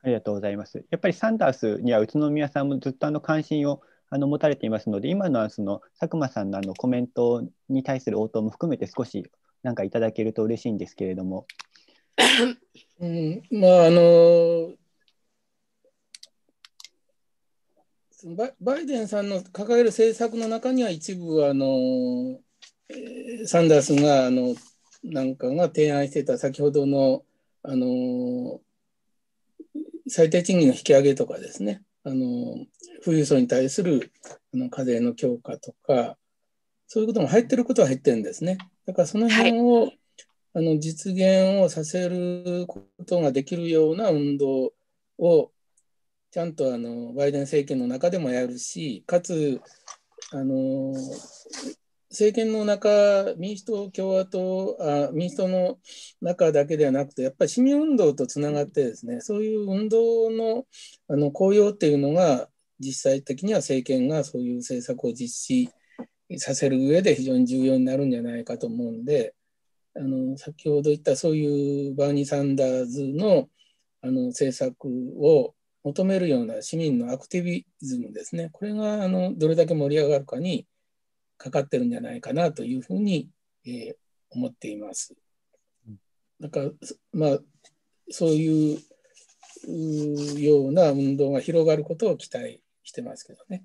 ありがとうございます。やっぱりサンダースには宇都宮さんもずっとあの関心をあの持たれていますので、今のその佐久間さんのあのコメントに対する応答も含めて少しなんかいただけると嬉しいんですけれども。うん、まああのバイデンさんの掲げる政策の中には一部はあのサンダースがあのなんかが提案してた先ほどのあの最低賃金の引き上げとかですねあの富裕層に対するあの課税の強化とかそういうことも入ってることは入ってるんですね。だからその辺を、はい、あの実現をさせることができるような運動をちゃんとあのバイデン政権の中でもやるしかつあの政権の中、民主党、共和党あ、民主党の中だけではなくて、やっぱり市民運動とつながってですね、そういう運動のあの効用っていうのが、実際的には政権がそういう政策を実施させる上で非常に重要になるんじゃないかと思うんで、あの先ほど言ったそういうバーニー・サンダーズのあの政策を求めるような市民のアクティビズムですね、これがあのどれだけ盛り上がるかにかかってるんじゃないかなというふうに、えー、思っています。なんかまあそういうような運動が広がることを期待してますけどね。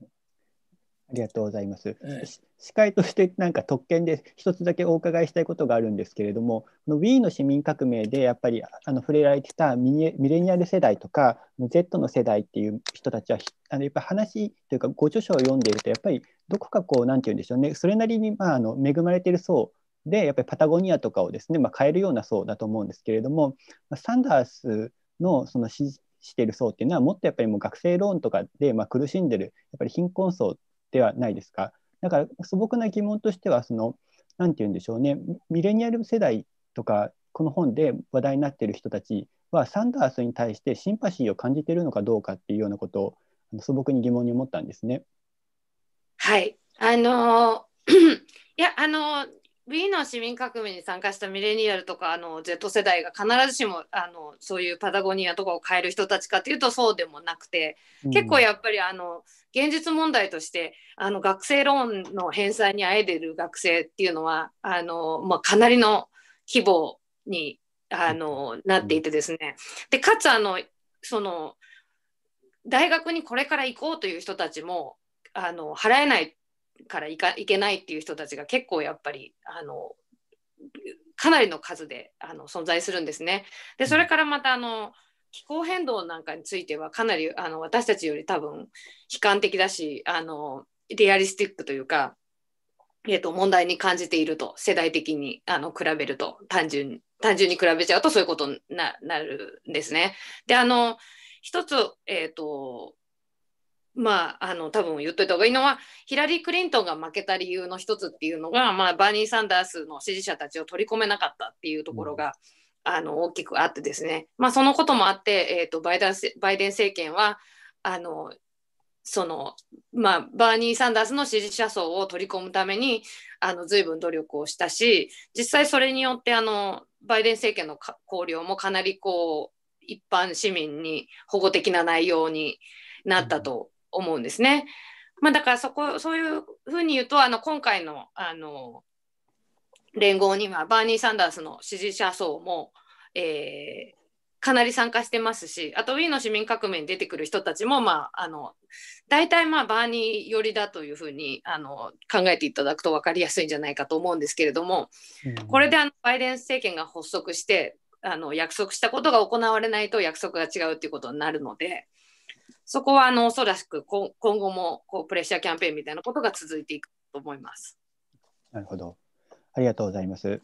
ありがとうございます。えー、司会としてなんか特権で一つだけお伺いしたいことがあるんですけれども、この w i i の市民革命でやっぱりあの触れられてたミレニアル世代とか Z の世代っていう人たちはあのやっぱ話というかご著書を読んでいるとやっぱりどこかこう何て言うんでしょうねそれなりにまああの恵まれている層でやっぱりパタゴニアとかをですね、まあ、変えるような層だと思うんですけれどもサンダースのその支持している層っていうのはもっとやっぱりもう学生ローンとかでまあ苦しんでるやっぱり貧困層ではないですか。だから素朴な疑問としてはその何て言うんでしょうねミレニアル世代とかこの本で話題になっている人たちはサンダースに対してシンパシーを感じているのかどうかっていうようなことを素朴に疑問に思ったんですね。はい。あのー、いや、あのー、の市民革命に参加したミレニアルとかあの Z 世代が必ずしもあのそういうパタゴニアとかを変える人たちかっていうとそうでもなくて、結構やっぱりあの現実問題としてあの学生ローンの返済にあえでる学生っていうのはあの、まあ、かなりの規模にあのなっていてですねでかつあのその大学にこれから行こうという人たちもあの払えないからいかけないっていう人たちが結構やっぱりあのかなりの数であの存在するんですね。でそれからまたあの気候変動なんかについてはかなりあの私たちより多分悲観的だしあのリアリスティックというか、えーと、問題に感じていると世代的にあの比べると単純単純に比べちゃうとそういうことになるんですね。であの一つ、えーとまあ、あの多分言っといた方がいいのはヒラリー・クリントンが負けた理由の一つっていうのが、まあ、バーニー・サンダースの支持者たちを取り込めなかったっていうところが、うん、あの大きくあってですね、まあ、そのこともあって、えーと、バイダンバイデン政権はあのその、まあ、バーニー・サンダースの支持者層を取り込むためにあの随分努力をしたし実際それによってあのバイデン政権の考慮もかなりこう一般市民に保護的な内容になったと思うんですね。まあ、だからそこそういうふうに言うとあの今回のあの連合にはバーニー・サンダースの支持者層も、えー、かなり参加してますしあとウィーンの市民革命に出てくる人たちも、まあ、あの大体まあバーニー寄りだというふうにあの考えていただくと分かりやすいんじゃないかと思うんですけれども、うん、これであのバイデン政権が発足してあの約束したことが行われないと約束が違うということになるので。そこはあのおそらく今後もこうプレッシャーキャンペーンみたいなことが続いていくと思います。なるほど。ありがとうございます。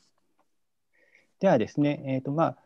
ではですね、えーとまあ、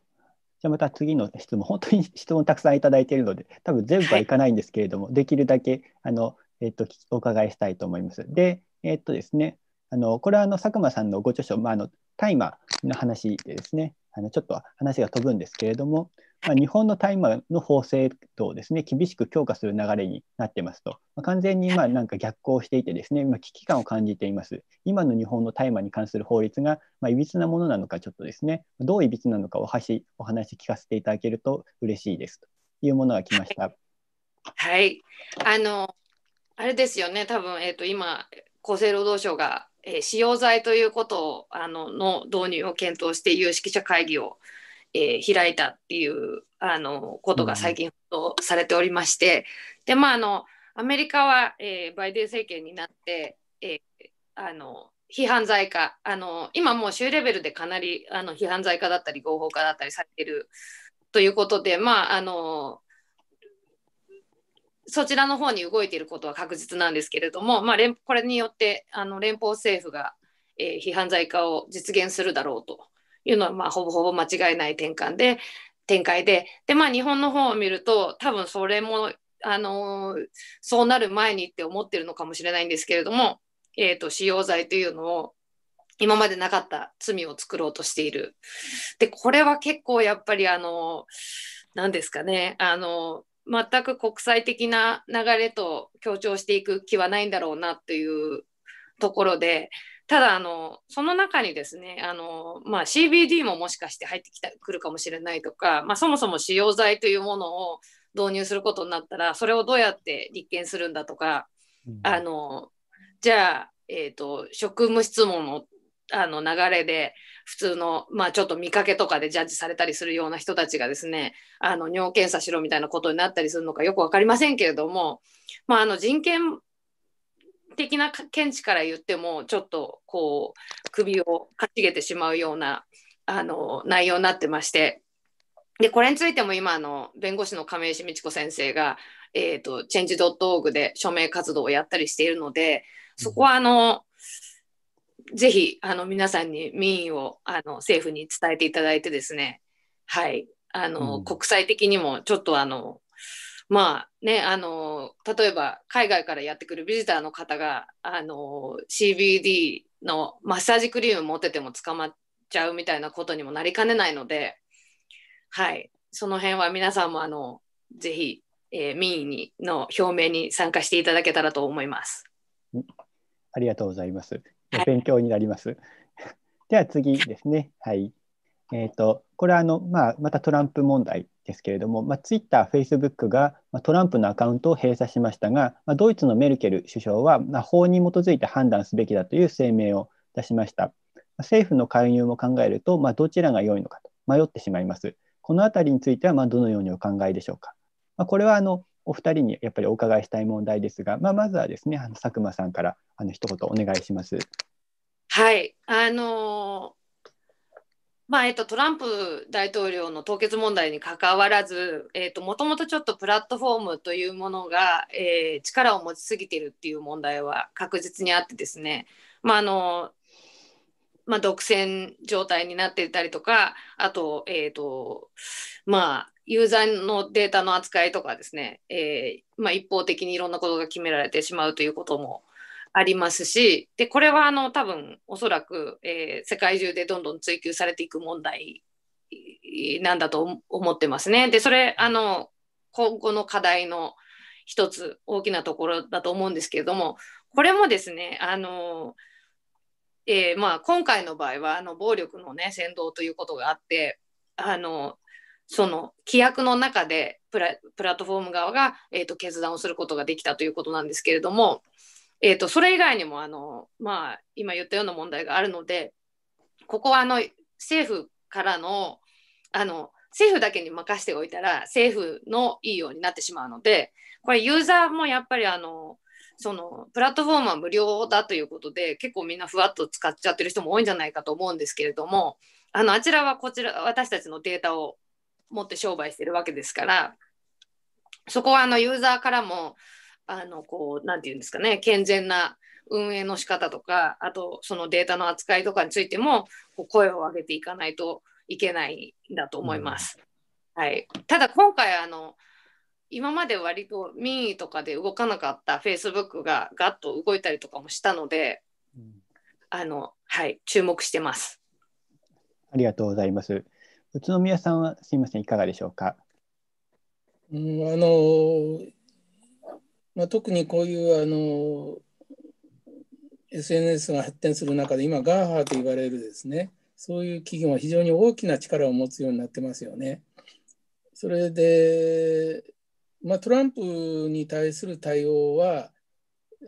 じゃあまた次の質問、本当に質問たくさんいただいているので、多分全部はいかないんですけれども、はい、できるだけあの、えーと、お伺いしたいと思います。で、えっ、ー、とですね、あのこれはあの佐久間さんのご著書、まあ、あの大麻の話でですね、あのちょっと話が飛ぶんですけれども、まあ、日本の大麻の法制度をですね厳しく強化する流れになってますと、まあ、完全にまあなんか逆行していてですね、まあ、危機感を感じています。今の日本の大麻に関する法律がまあいびつなものなのかちょっとですねどういびつなのかおはしお話聞かせていただけると嬉しいですというものが来ました。はい、あのあれですよね多分えっ、ー、と今厚生労働省がえ使用罪ということをあのの導入を検討して有識者会議をえー、開いたっていうあのことが最近報道されておりまして、でまああのアメリカは、えー、バイデン政権になって、えー、あの批判罪化あの今もう州レベルでかなりあの批判罪化だったり合法化だったりされてるということでまああのそちらの方に動いていることは確実なんですけれども、まあ、これによってあの連邦政府が、えー、非罪化を実現するだろうというのは、まあ、ほぼほぼ間違いない転換で、展開で、で、まあ、日本の方を見ると、多分それも、あのー、そうなる前にって思ってるのかもしれないんですけれども、えー、と、使用罪というのを、今までなかった罪を作ろうとしている。で、これは結構やっぱり、あのー、ですかね、あの全く国際的な流れと強調していく気はないんだろうなというところでただあのその中にですねあの、まあ、CBD ももしかして入ってきたくるかもしれないとか、まあ、そもそも使用剤というものを導入することになったらそれをどうやって立件するんだとか、うん、あのじゃあ、えーと、職務質問のあの流れで普通の、まあ、ちょっと見かけとかでジャッジされたりするような人たちがですねあの尿検査しろみたいなことになったりするのかよく分かりませんけれども、まあ、あの人権的な見地から言ってもちょっとこう首をかちげてしまうようなあの内容になってましてでこれについても今の弁護士の亀石美智子先生が、えーと、とチェンジ .org で署名活動をやったりしているのでそこはあの、うん、ぜひあの皆さんに民意をあの政府に伝えていただいてですねはいあの、うん、国際的にもちょっとあのまあね、あの例えば海外からやってくるビジターの方があの CBD のマッサージクリーム持ってても捕まっちゃうみたいなことにもなりかねないので、はい、その辺は皆さんもあのぜひ、えー、民意にの表明に参加していただけたらと思います。ありがとうございます。勉強になります。はい、では次ですね。はい。えっ、ー、と、これはあの、まあ、またトランプ問題ですけれども、まあ、ツイッター、フェイスブックがトランプのアカウントを閉鎖しましたが、まあ、ドイツのメルケル首相は、まあ、法に基づいて判断すべきだという声明を出しました。政府の介入も考えると、まあ、どちらが良いのかと迷ってしまいます。このあたりについては、まあ、どのようにお考えでしょうか。まあ、これはあのお二人にやっぱりお伺いしたい問題ですが、まあ、まずはですね、あの佐久間さんからあの一言お願いします。はい、あのーまあえっと、トランプ大統領の凍結問題にかかわらず、えっと、もともとちょっとプラットフォームというものが、えー、力を持ちすぎてるっていう問題は確実にあってですね、まああのまあ、独占状態になっていたりとかあと,、えーとまあ、ユーザーのデータの扱いとかですね、えーまあ、一方的にいろんなことが決められてしまうということもありますし、で、これはあの多分おそらく、えー、世界中でどんどん追求されていく問題なんだと思ってますね。で、それ、あの、今後の課題の一つ大きなところだと思うんですけれども、これもですね、あの、えー、まあ、今回の場合はあの暴力の、ね、扇動ということがあってあのその規約の中でプラプラットフォーム側が、えーと決断をすることができたということなんですけれどもえー、と、それ以外にも、あの、まあ、今言ったような問題があるので、ここは、あの、政府からの、あの、政府だけに任せておいたら、政府のいいようになってしまうので、これ、ユーザーもやっぱり、あの、そのプラットフォームは無料だということで結構みんなふわっと使っちゃってる人も多いんじゃないかと思うんですけれどもあのあちらはこちら私たちのデータを持って商売してるわけですからそこはあのユーザーからもあのこうなんていうんですかね健全な運営の仕方とかあとそのデータの扱いとかについても声を上げていかないといけないんだと思います。うん、はい、ただ今回あの今まで割と民意とかで動かなかったフェイスブックがガッと動いたりとかもしたので、うん、あのはい注目してます。ありがとうございます。宇都宮さんはすみませんいかがでしょうか。うんあのまあ、特にこういうあの SNS が発展する中で今 GAFA と言われるですねそういう企業は非常に大きな力を持つようになってますよね。それで、まあ、トランプに対する対応は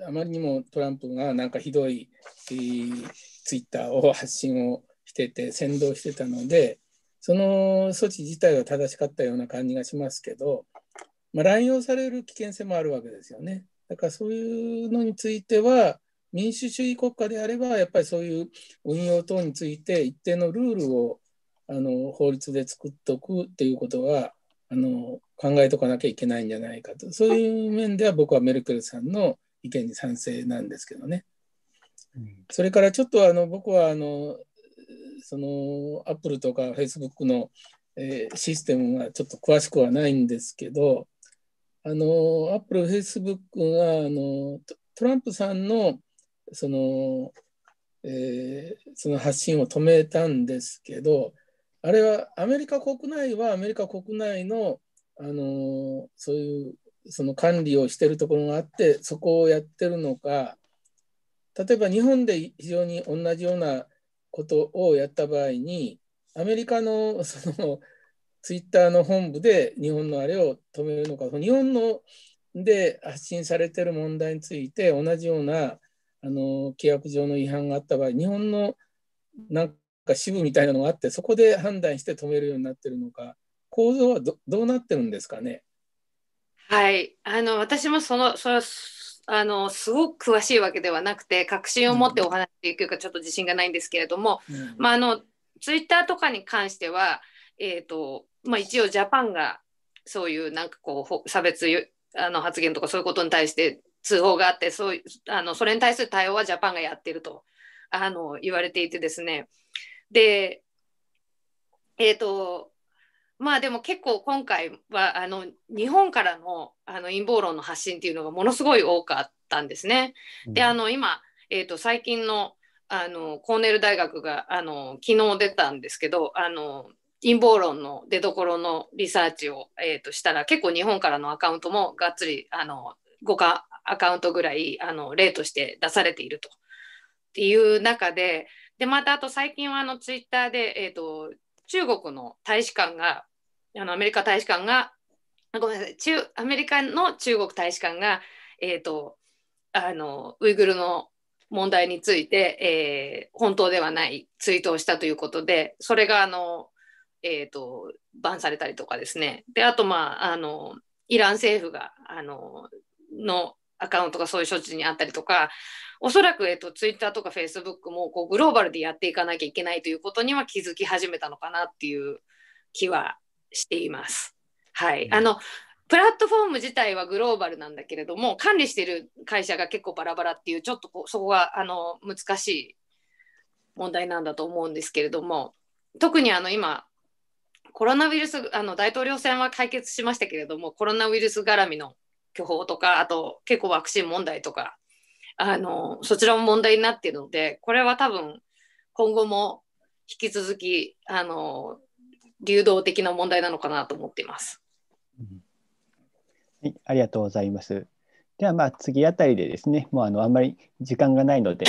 あまりにもトランプがなんかひどい、えー、ツイッターを発信をしてて先導してたのでその措置自体は正しかったような感じがしますけどまあ、乱用される危険性もあるわけですよね。だからそういうのについては、民主主義国家であれば、やっぱりそういう運用等について、一定のルールをあの法律で作っておくっていうことはあの考えとかなきゃいけないんじゃないかと、そういう面では僕はメルケルさんの意見に賛成なんですけどね。それからちょっとあの僕はあのそのアップルとかフェイスブックの、えー、システムはちょっと詳しくはないんですけど、あのアップル、フェイスブックがあのトランプさんのその,、えー、その発信を止めたんですけど、あれはアメリカ国内はアメリカ国内のあのそういうその管理をしてるところがあってそこをやってるのか例えば日本で非常に同じようなことをやった場合にアメリカのそのツイッターの本部で日本のあれを止めるのか、日本ので発信されてる問題について同じようなあの規約上の違反があった場合、日本のなんか支部みたいなのがあって、そこで判断して止めるようになってるのか、構造はどうなってるんですかね。はいあの私もそのそのあのすごく詳しいわけではなくて確信を持ってお話しできるかちょっと自信がないんですけれども、うん、まあ、あのツイッターとかに関しては、えーとまあ、一応ジャパンがそういうなんかこう差別あの発言とかそういうことに対して通報があってそうあのそれに対する対応はジャパンがやってるとあの言われていてですねでえっ、ー、とまあでも結構今回はあの日本からのあの陰謀論の発信っていうのがものすごい多かったんですね。であの今、えー、と最近のあのコーネル大学があの昨日出たんですけどあの陰謀論の出どころのリサーチを、えー、としたら結構日本からのアカウントもがっつりあの5かアカウントぐらいあの例として出されているとっていう中ででまたあと最近はあのツイッターで、えーと、中国の大使館があのアメリカ大使館がごめんなさい中アメリカの中国大使館が、えーと、とあのウイグルの問題について、えー、本当ではないツイートをしたということでそれがあのえーと、バンされたりとかですねであとまああのイラン政府があののアカウントがそういう処置にあったりとかおそらく、えーと、ツイッターとかフェイスブックもこうグローバルでやっていかなきゃいけないということには気づき始めたのかなっていう気はしています。はい、うん、あのプラットフォーム自体はグローバルなんだけれども管理してる会社が結構バラバラっていうちょっとこうそこがあの難しい問題なんだと思うんですけれども特にあの今コロナウイルスあの大統領選は解決しましたけれどもコロナウイルス絡みの巨峰とかあと結構ワクチン問題とかあのそちらも問題になっているのでこれは多分今後も引き続きあの流動的な問題なのかなと思っています。うん、はい、ありがとうございます。ではまあ次あたりでですね、もうあのあんまり時間がないので、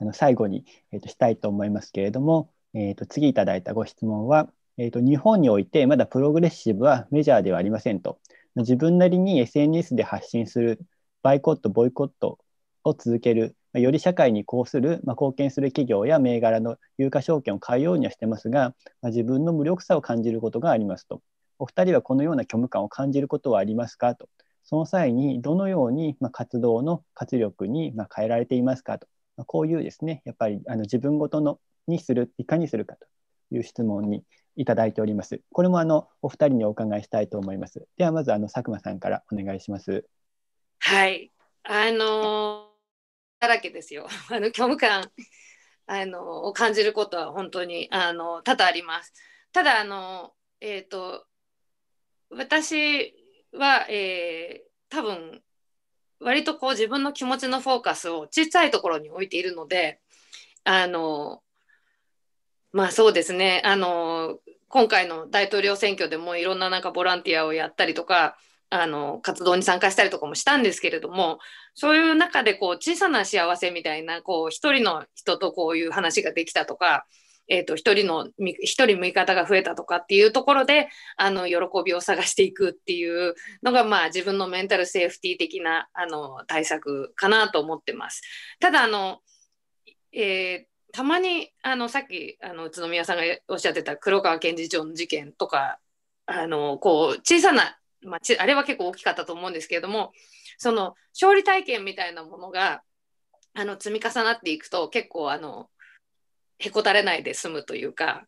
あの最後にえっ、ー、としたいと思いますけれども、えっ、ー、と次いただいたご質問は、えーと、日本においてまだプログレッシブはメジャーではありませんと。自分なりに SNS で発信する、バイコット、ボイコットを続ける、より社会にこうする、まあ、貢献する企業や銘柄の有価証券を買うようにはしてますが、まあ、自分の無力さを感じることがありますと。お二人はこのような虚無感を感じることはありますかと。その際にどのように活動の活力に変えられていますかと。こういうですね、やっぱりあの自分ごとのにする、いかにするかという質問にいただいております。これもあのお二人にお伺いしたいと思います。ではまずあの佐久間さんからお願いします。はい、あのだらけですよ。あの虚無感あのを感じることは本当にあの多々あります。ただあのえっ、ー、と私は、えー、多分割とこう自分の気持ちのフォーカスを小さいところに置いているのであのまあそうですね。あの、今回の大統領選挙でもいろんななんかボランティアをやったりとか、あの、活動に参加したりとかもしたんですけれども、そういう中でこう、小さな幸せみたいな、こう、一人の人とこういう話ができたとか、えっ、ー、と、人の、一人見方が増えたとかっていうところで、あの、喜びを探していくっていうのが、まあ、自分のメンタルセーフティー的な、あの、対策かなと思ってます。ただ、あの、えーたまにあのさっきあの宇都宮さんがおっしゃってた黒川検事長の事件とかあのこう小さな、まあ、ちあれは結構大きかったと思うんですけれどもその勝利体験みたいなものがあの積み重なっていくと結構あのへこたれないで済むというか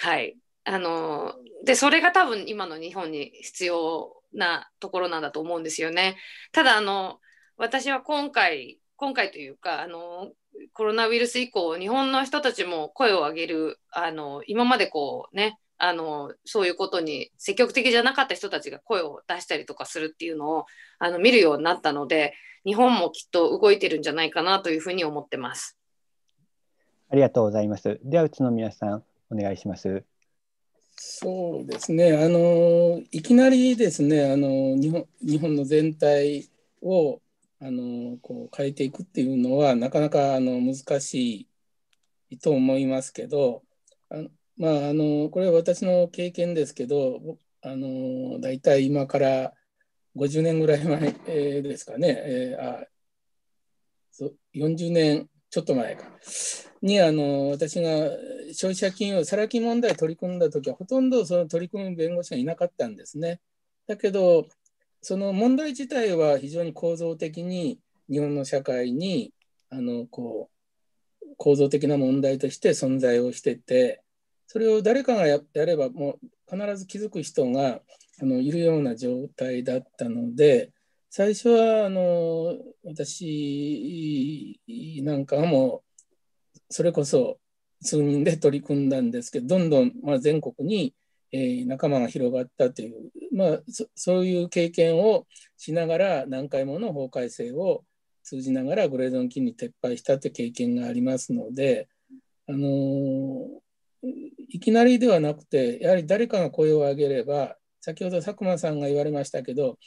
はいあのでそれが多分今の日本に必要なところなんだと思うんですよね。ただあの私は今回今回というかあのコロナウイルス以降日本の人たちも声を上げるあの今までこうねあのそういうことに積極的じゃなかった人たちが声を出したりとかするっていうのをあの見るようになったので日本もきっと動いてるんじゃないかなというふうに思ってます。ありがとうございます。では宇都宮さんお願いします。そうですねあのいきなりですねあの日本日本の全体をあのこう変えていくっていうのはなかなかあの難しいと思いますけどあまああのこれは私の経験ですけどあの大体今から50年ぐらい前、えですかね、えー、あ40年ちょっと前かにあの私が消費者金融サラ金問題取り組んだ時はほとんどその取り組む弁護士がいなかったんですね。だけどその問題自体は非常に構造的に日本の社会にあのこう構造的な問題として存在をしててそれを誰かがやればもう必ず気づく人があのいるような状態だったので最初はあの私なんかもそれこそ数人で取り組んだんですけどどんどんま全国にえ仲間が広がったという、まあ、そういう経験をしながら何回もの法改正を通じながらグレードン金に撤廃したという経験がありますので、あのー、いきなりではなくてやはり誰かが声を上げれば先ほど佐久間さんが言われましたけど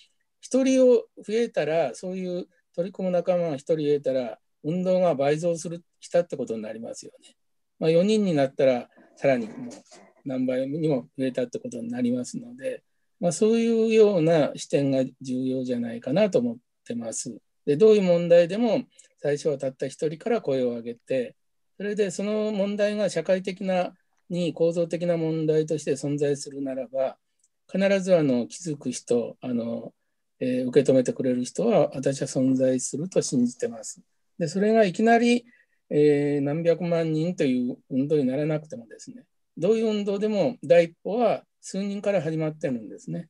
1人を増えたらそういう取り組む仲間が1人増えたら運動が倍増するしたってことになりますよね。まあ、4人になったらさらにもう何倍にも増えたってことになりますので、まあ、そういうような視点が重要じゃないかなと思ってます。でどういう問題でも最初はたった一人から声を上げてそれでその問題が社会的なに構造的な問題として存在するならば必ずあの気づく人あの、えー、受け止めてくれる人は私は存在すると信じてます。でそれがいきなり、えー、何百万人という運動にならなくてもですねどういう運動でも第一歩は数人から始まってるんですね。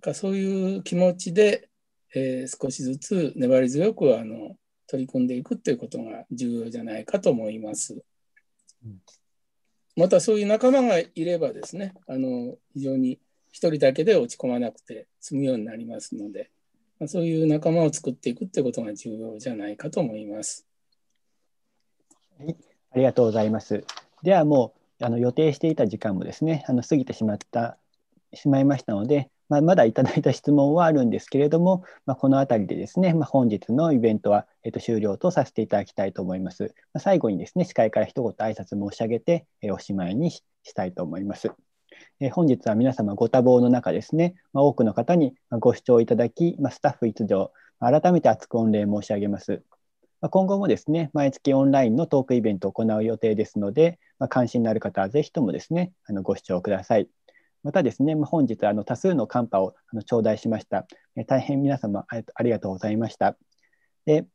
だからそういう気持ちで、えー、少しずつ粘り強くあの取り組んでいくということが重要じゃないかと思います。またそういう仲間がいればですねあの非常に一人だけで落ち込まなくて済むようになりますので、まあ、そういう仲間を作っていくってことが重要じゃないかと思います。はい、ありがとうございます。ではもうあの予定していた時間もですねあの過ぎてしまったしまいましたので、まあ、まだいただいた質問はあるんですけれども、まあ、この辺りでですね、まあ、本日のイベントは、えっと終了とさせていただきたいと思います。ま最後にですね、司会から一言挨拶申し上げて、えー、おしまいにしたいと思います。えー、本日は皆様ご多忙の中ですね、ま多くの方にご視聴いただき、まスタッフ一同、改めて厚く御礼申し上げます。今後もですね、毎月オンラインのトークイベントを行う予定ですので、まあ、関心のある方はぜひともですね、あのご視聴ください。またですね、本日あの多数のカンパをあの頂戴しました。大変皆様ありがとうございました。で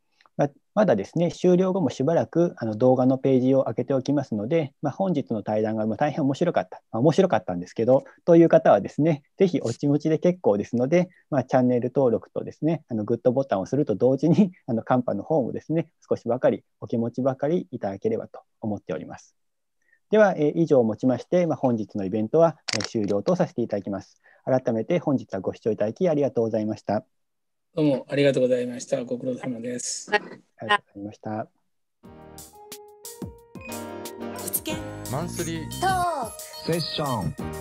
まだですね、終了後もしばらくあの動画のページを開けておきますので、まあ、本日の対談が大変面白かった、まあ、面白かったんですけど、という方はですね、ぜひお気持ちで結構ですので、まあ、チャンネル登録とですね、あのグッドボタンをすると同時に、あのカンパの方もですね、少しばかり、お気持ちばかりいただければと思っております。では、え以上をもちまして、まあ、本日のイベントは、え終了とさせていただきます。改めて本日はご視聴いただきありがとうございました。どうもありがとうございました。ご苦労様です。ありがとうございました。マンスリートークセッション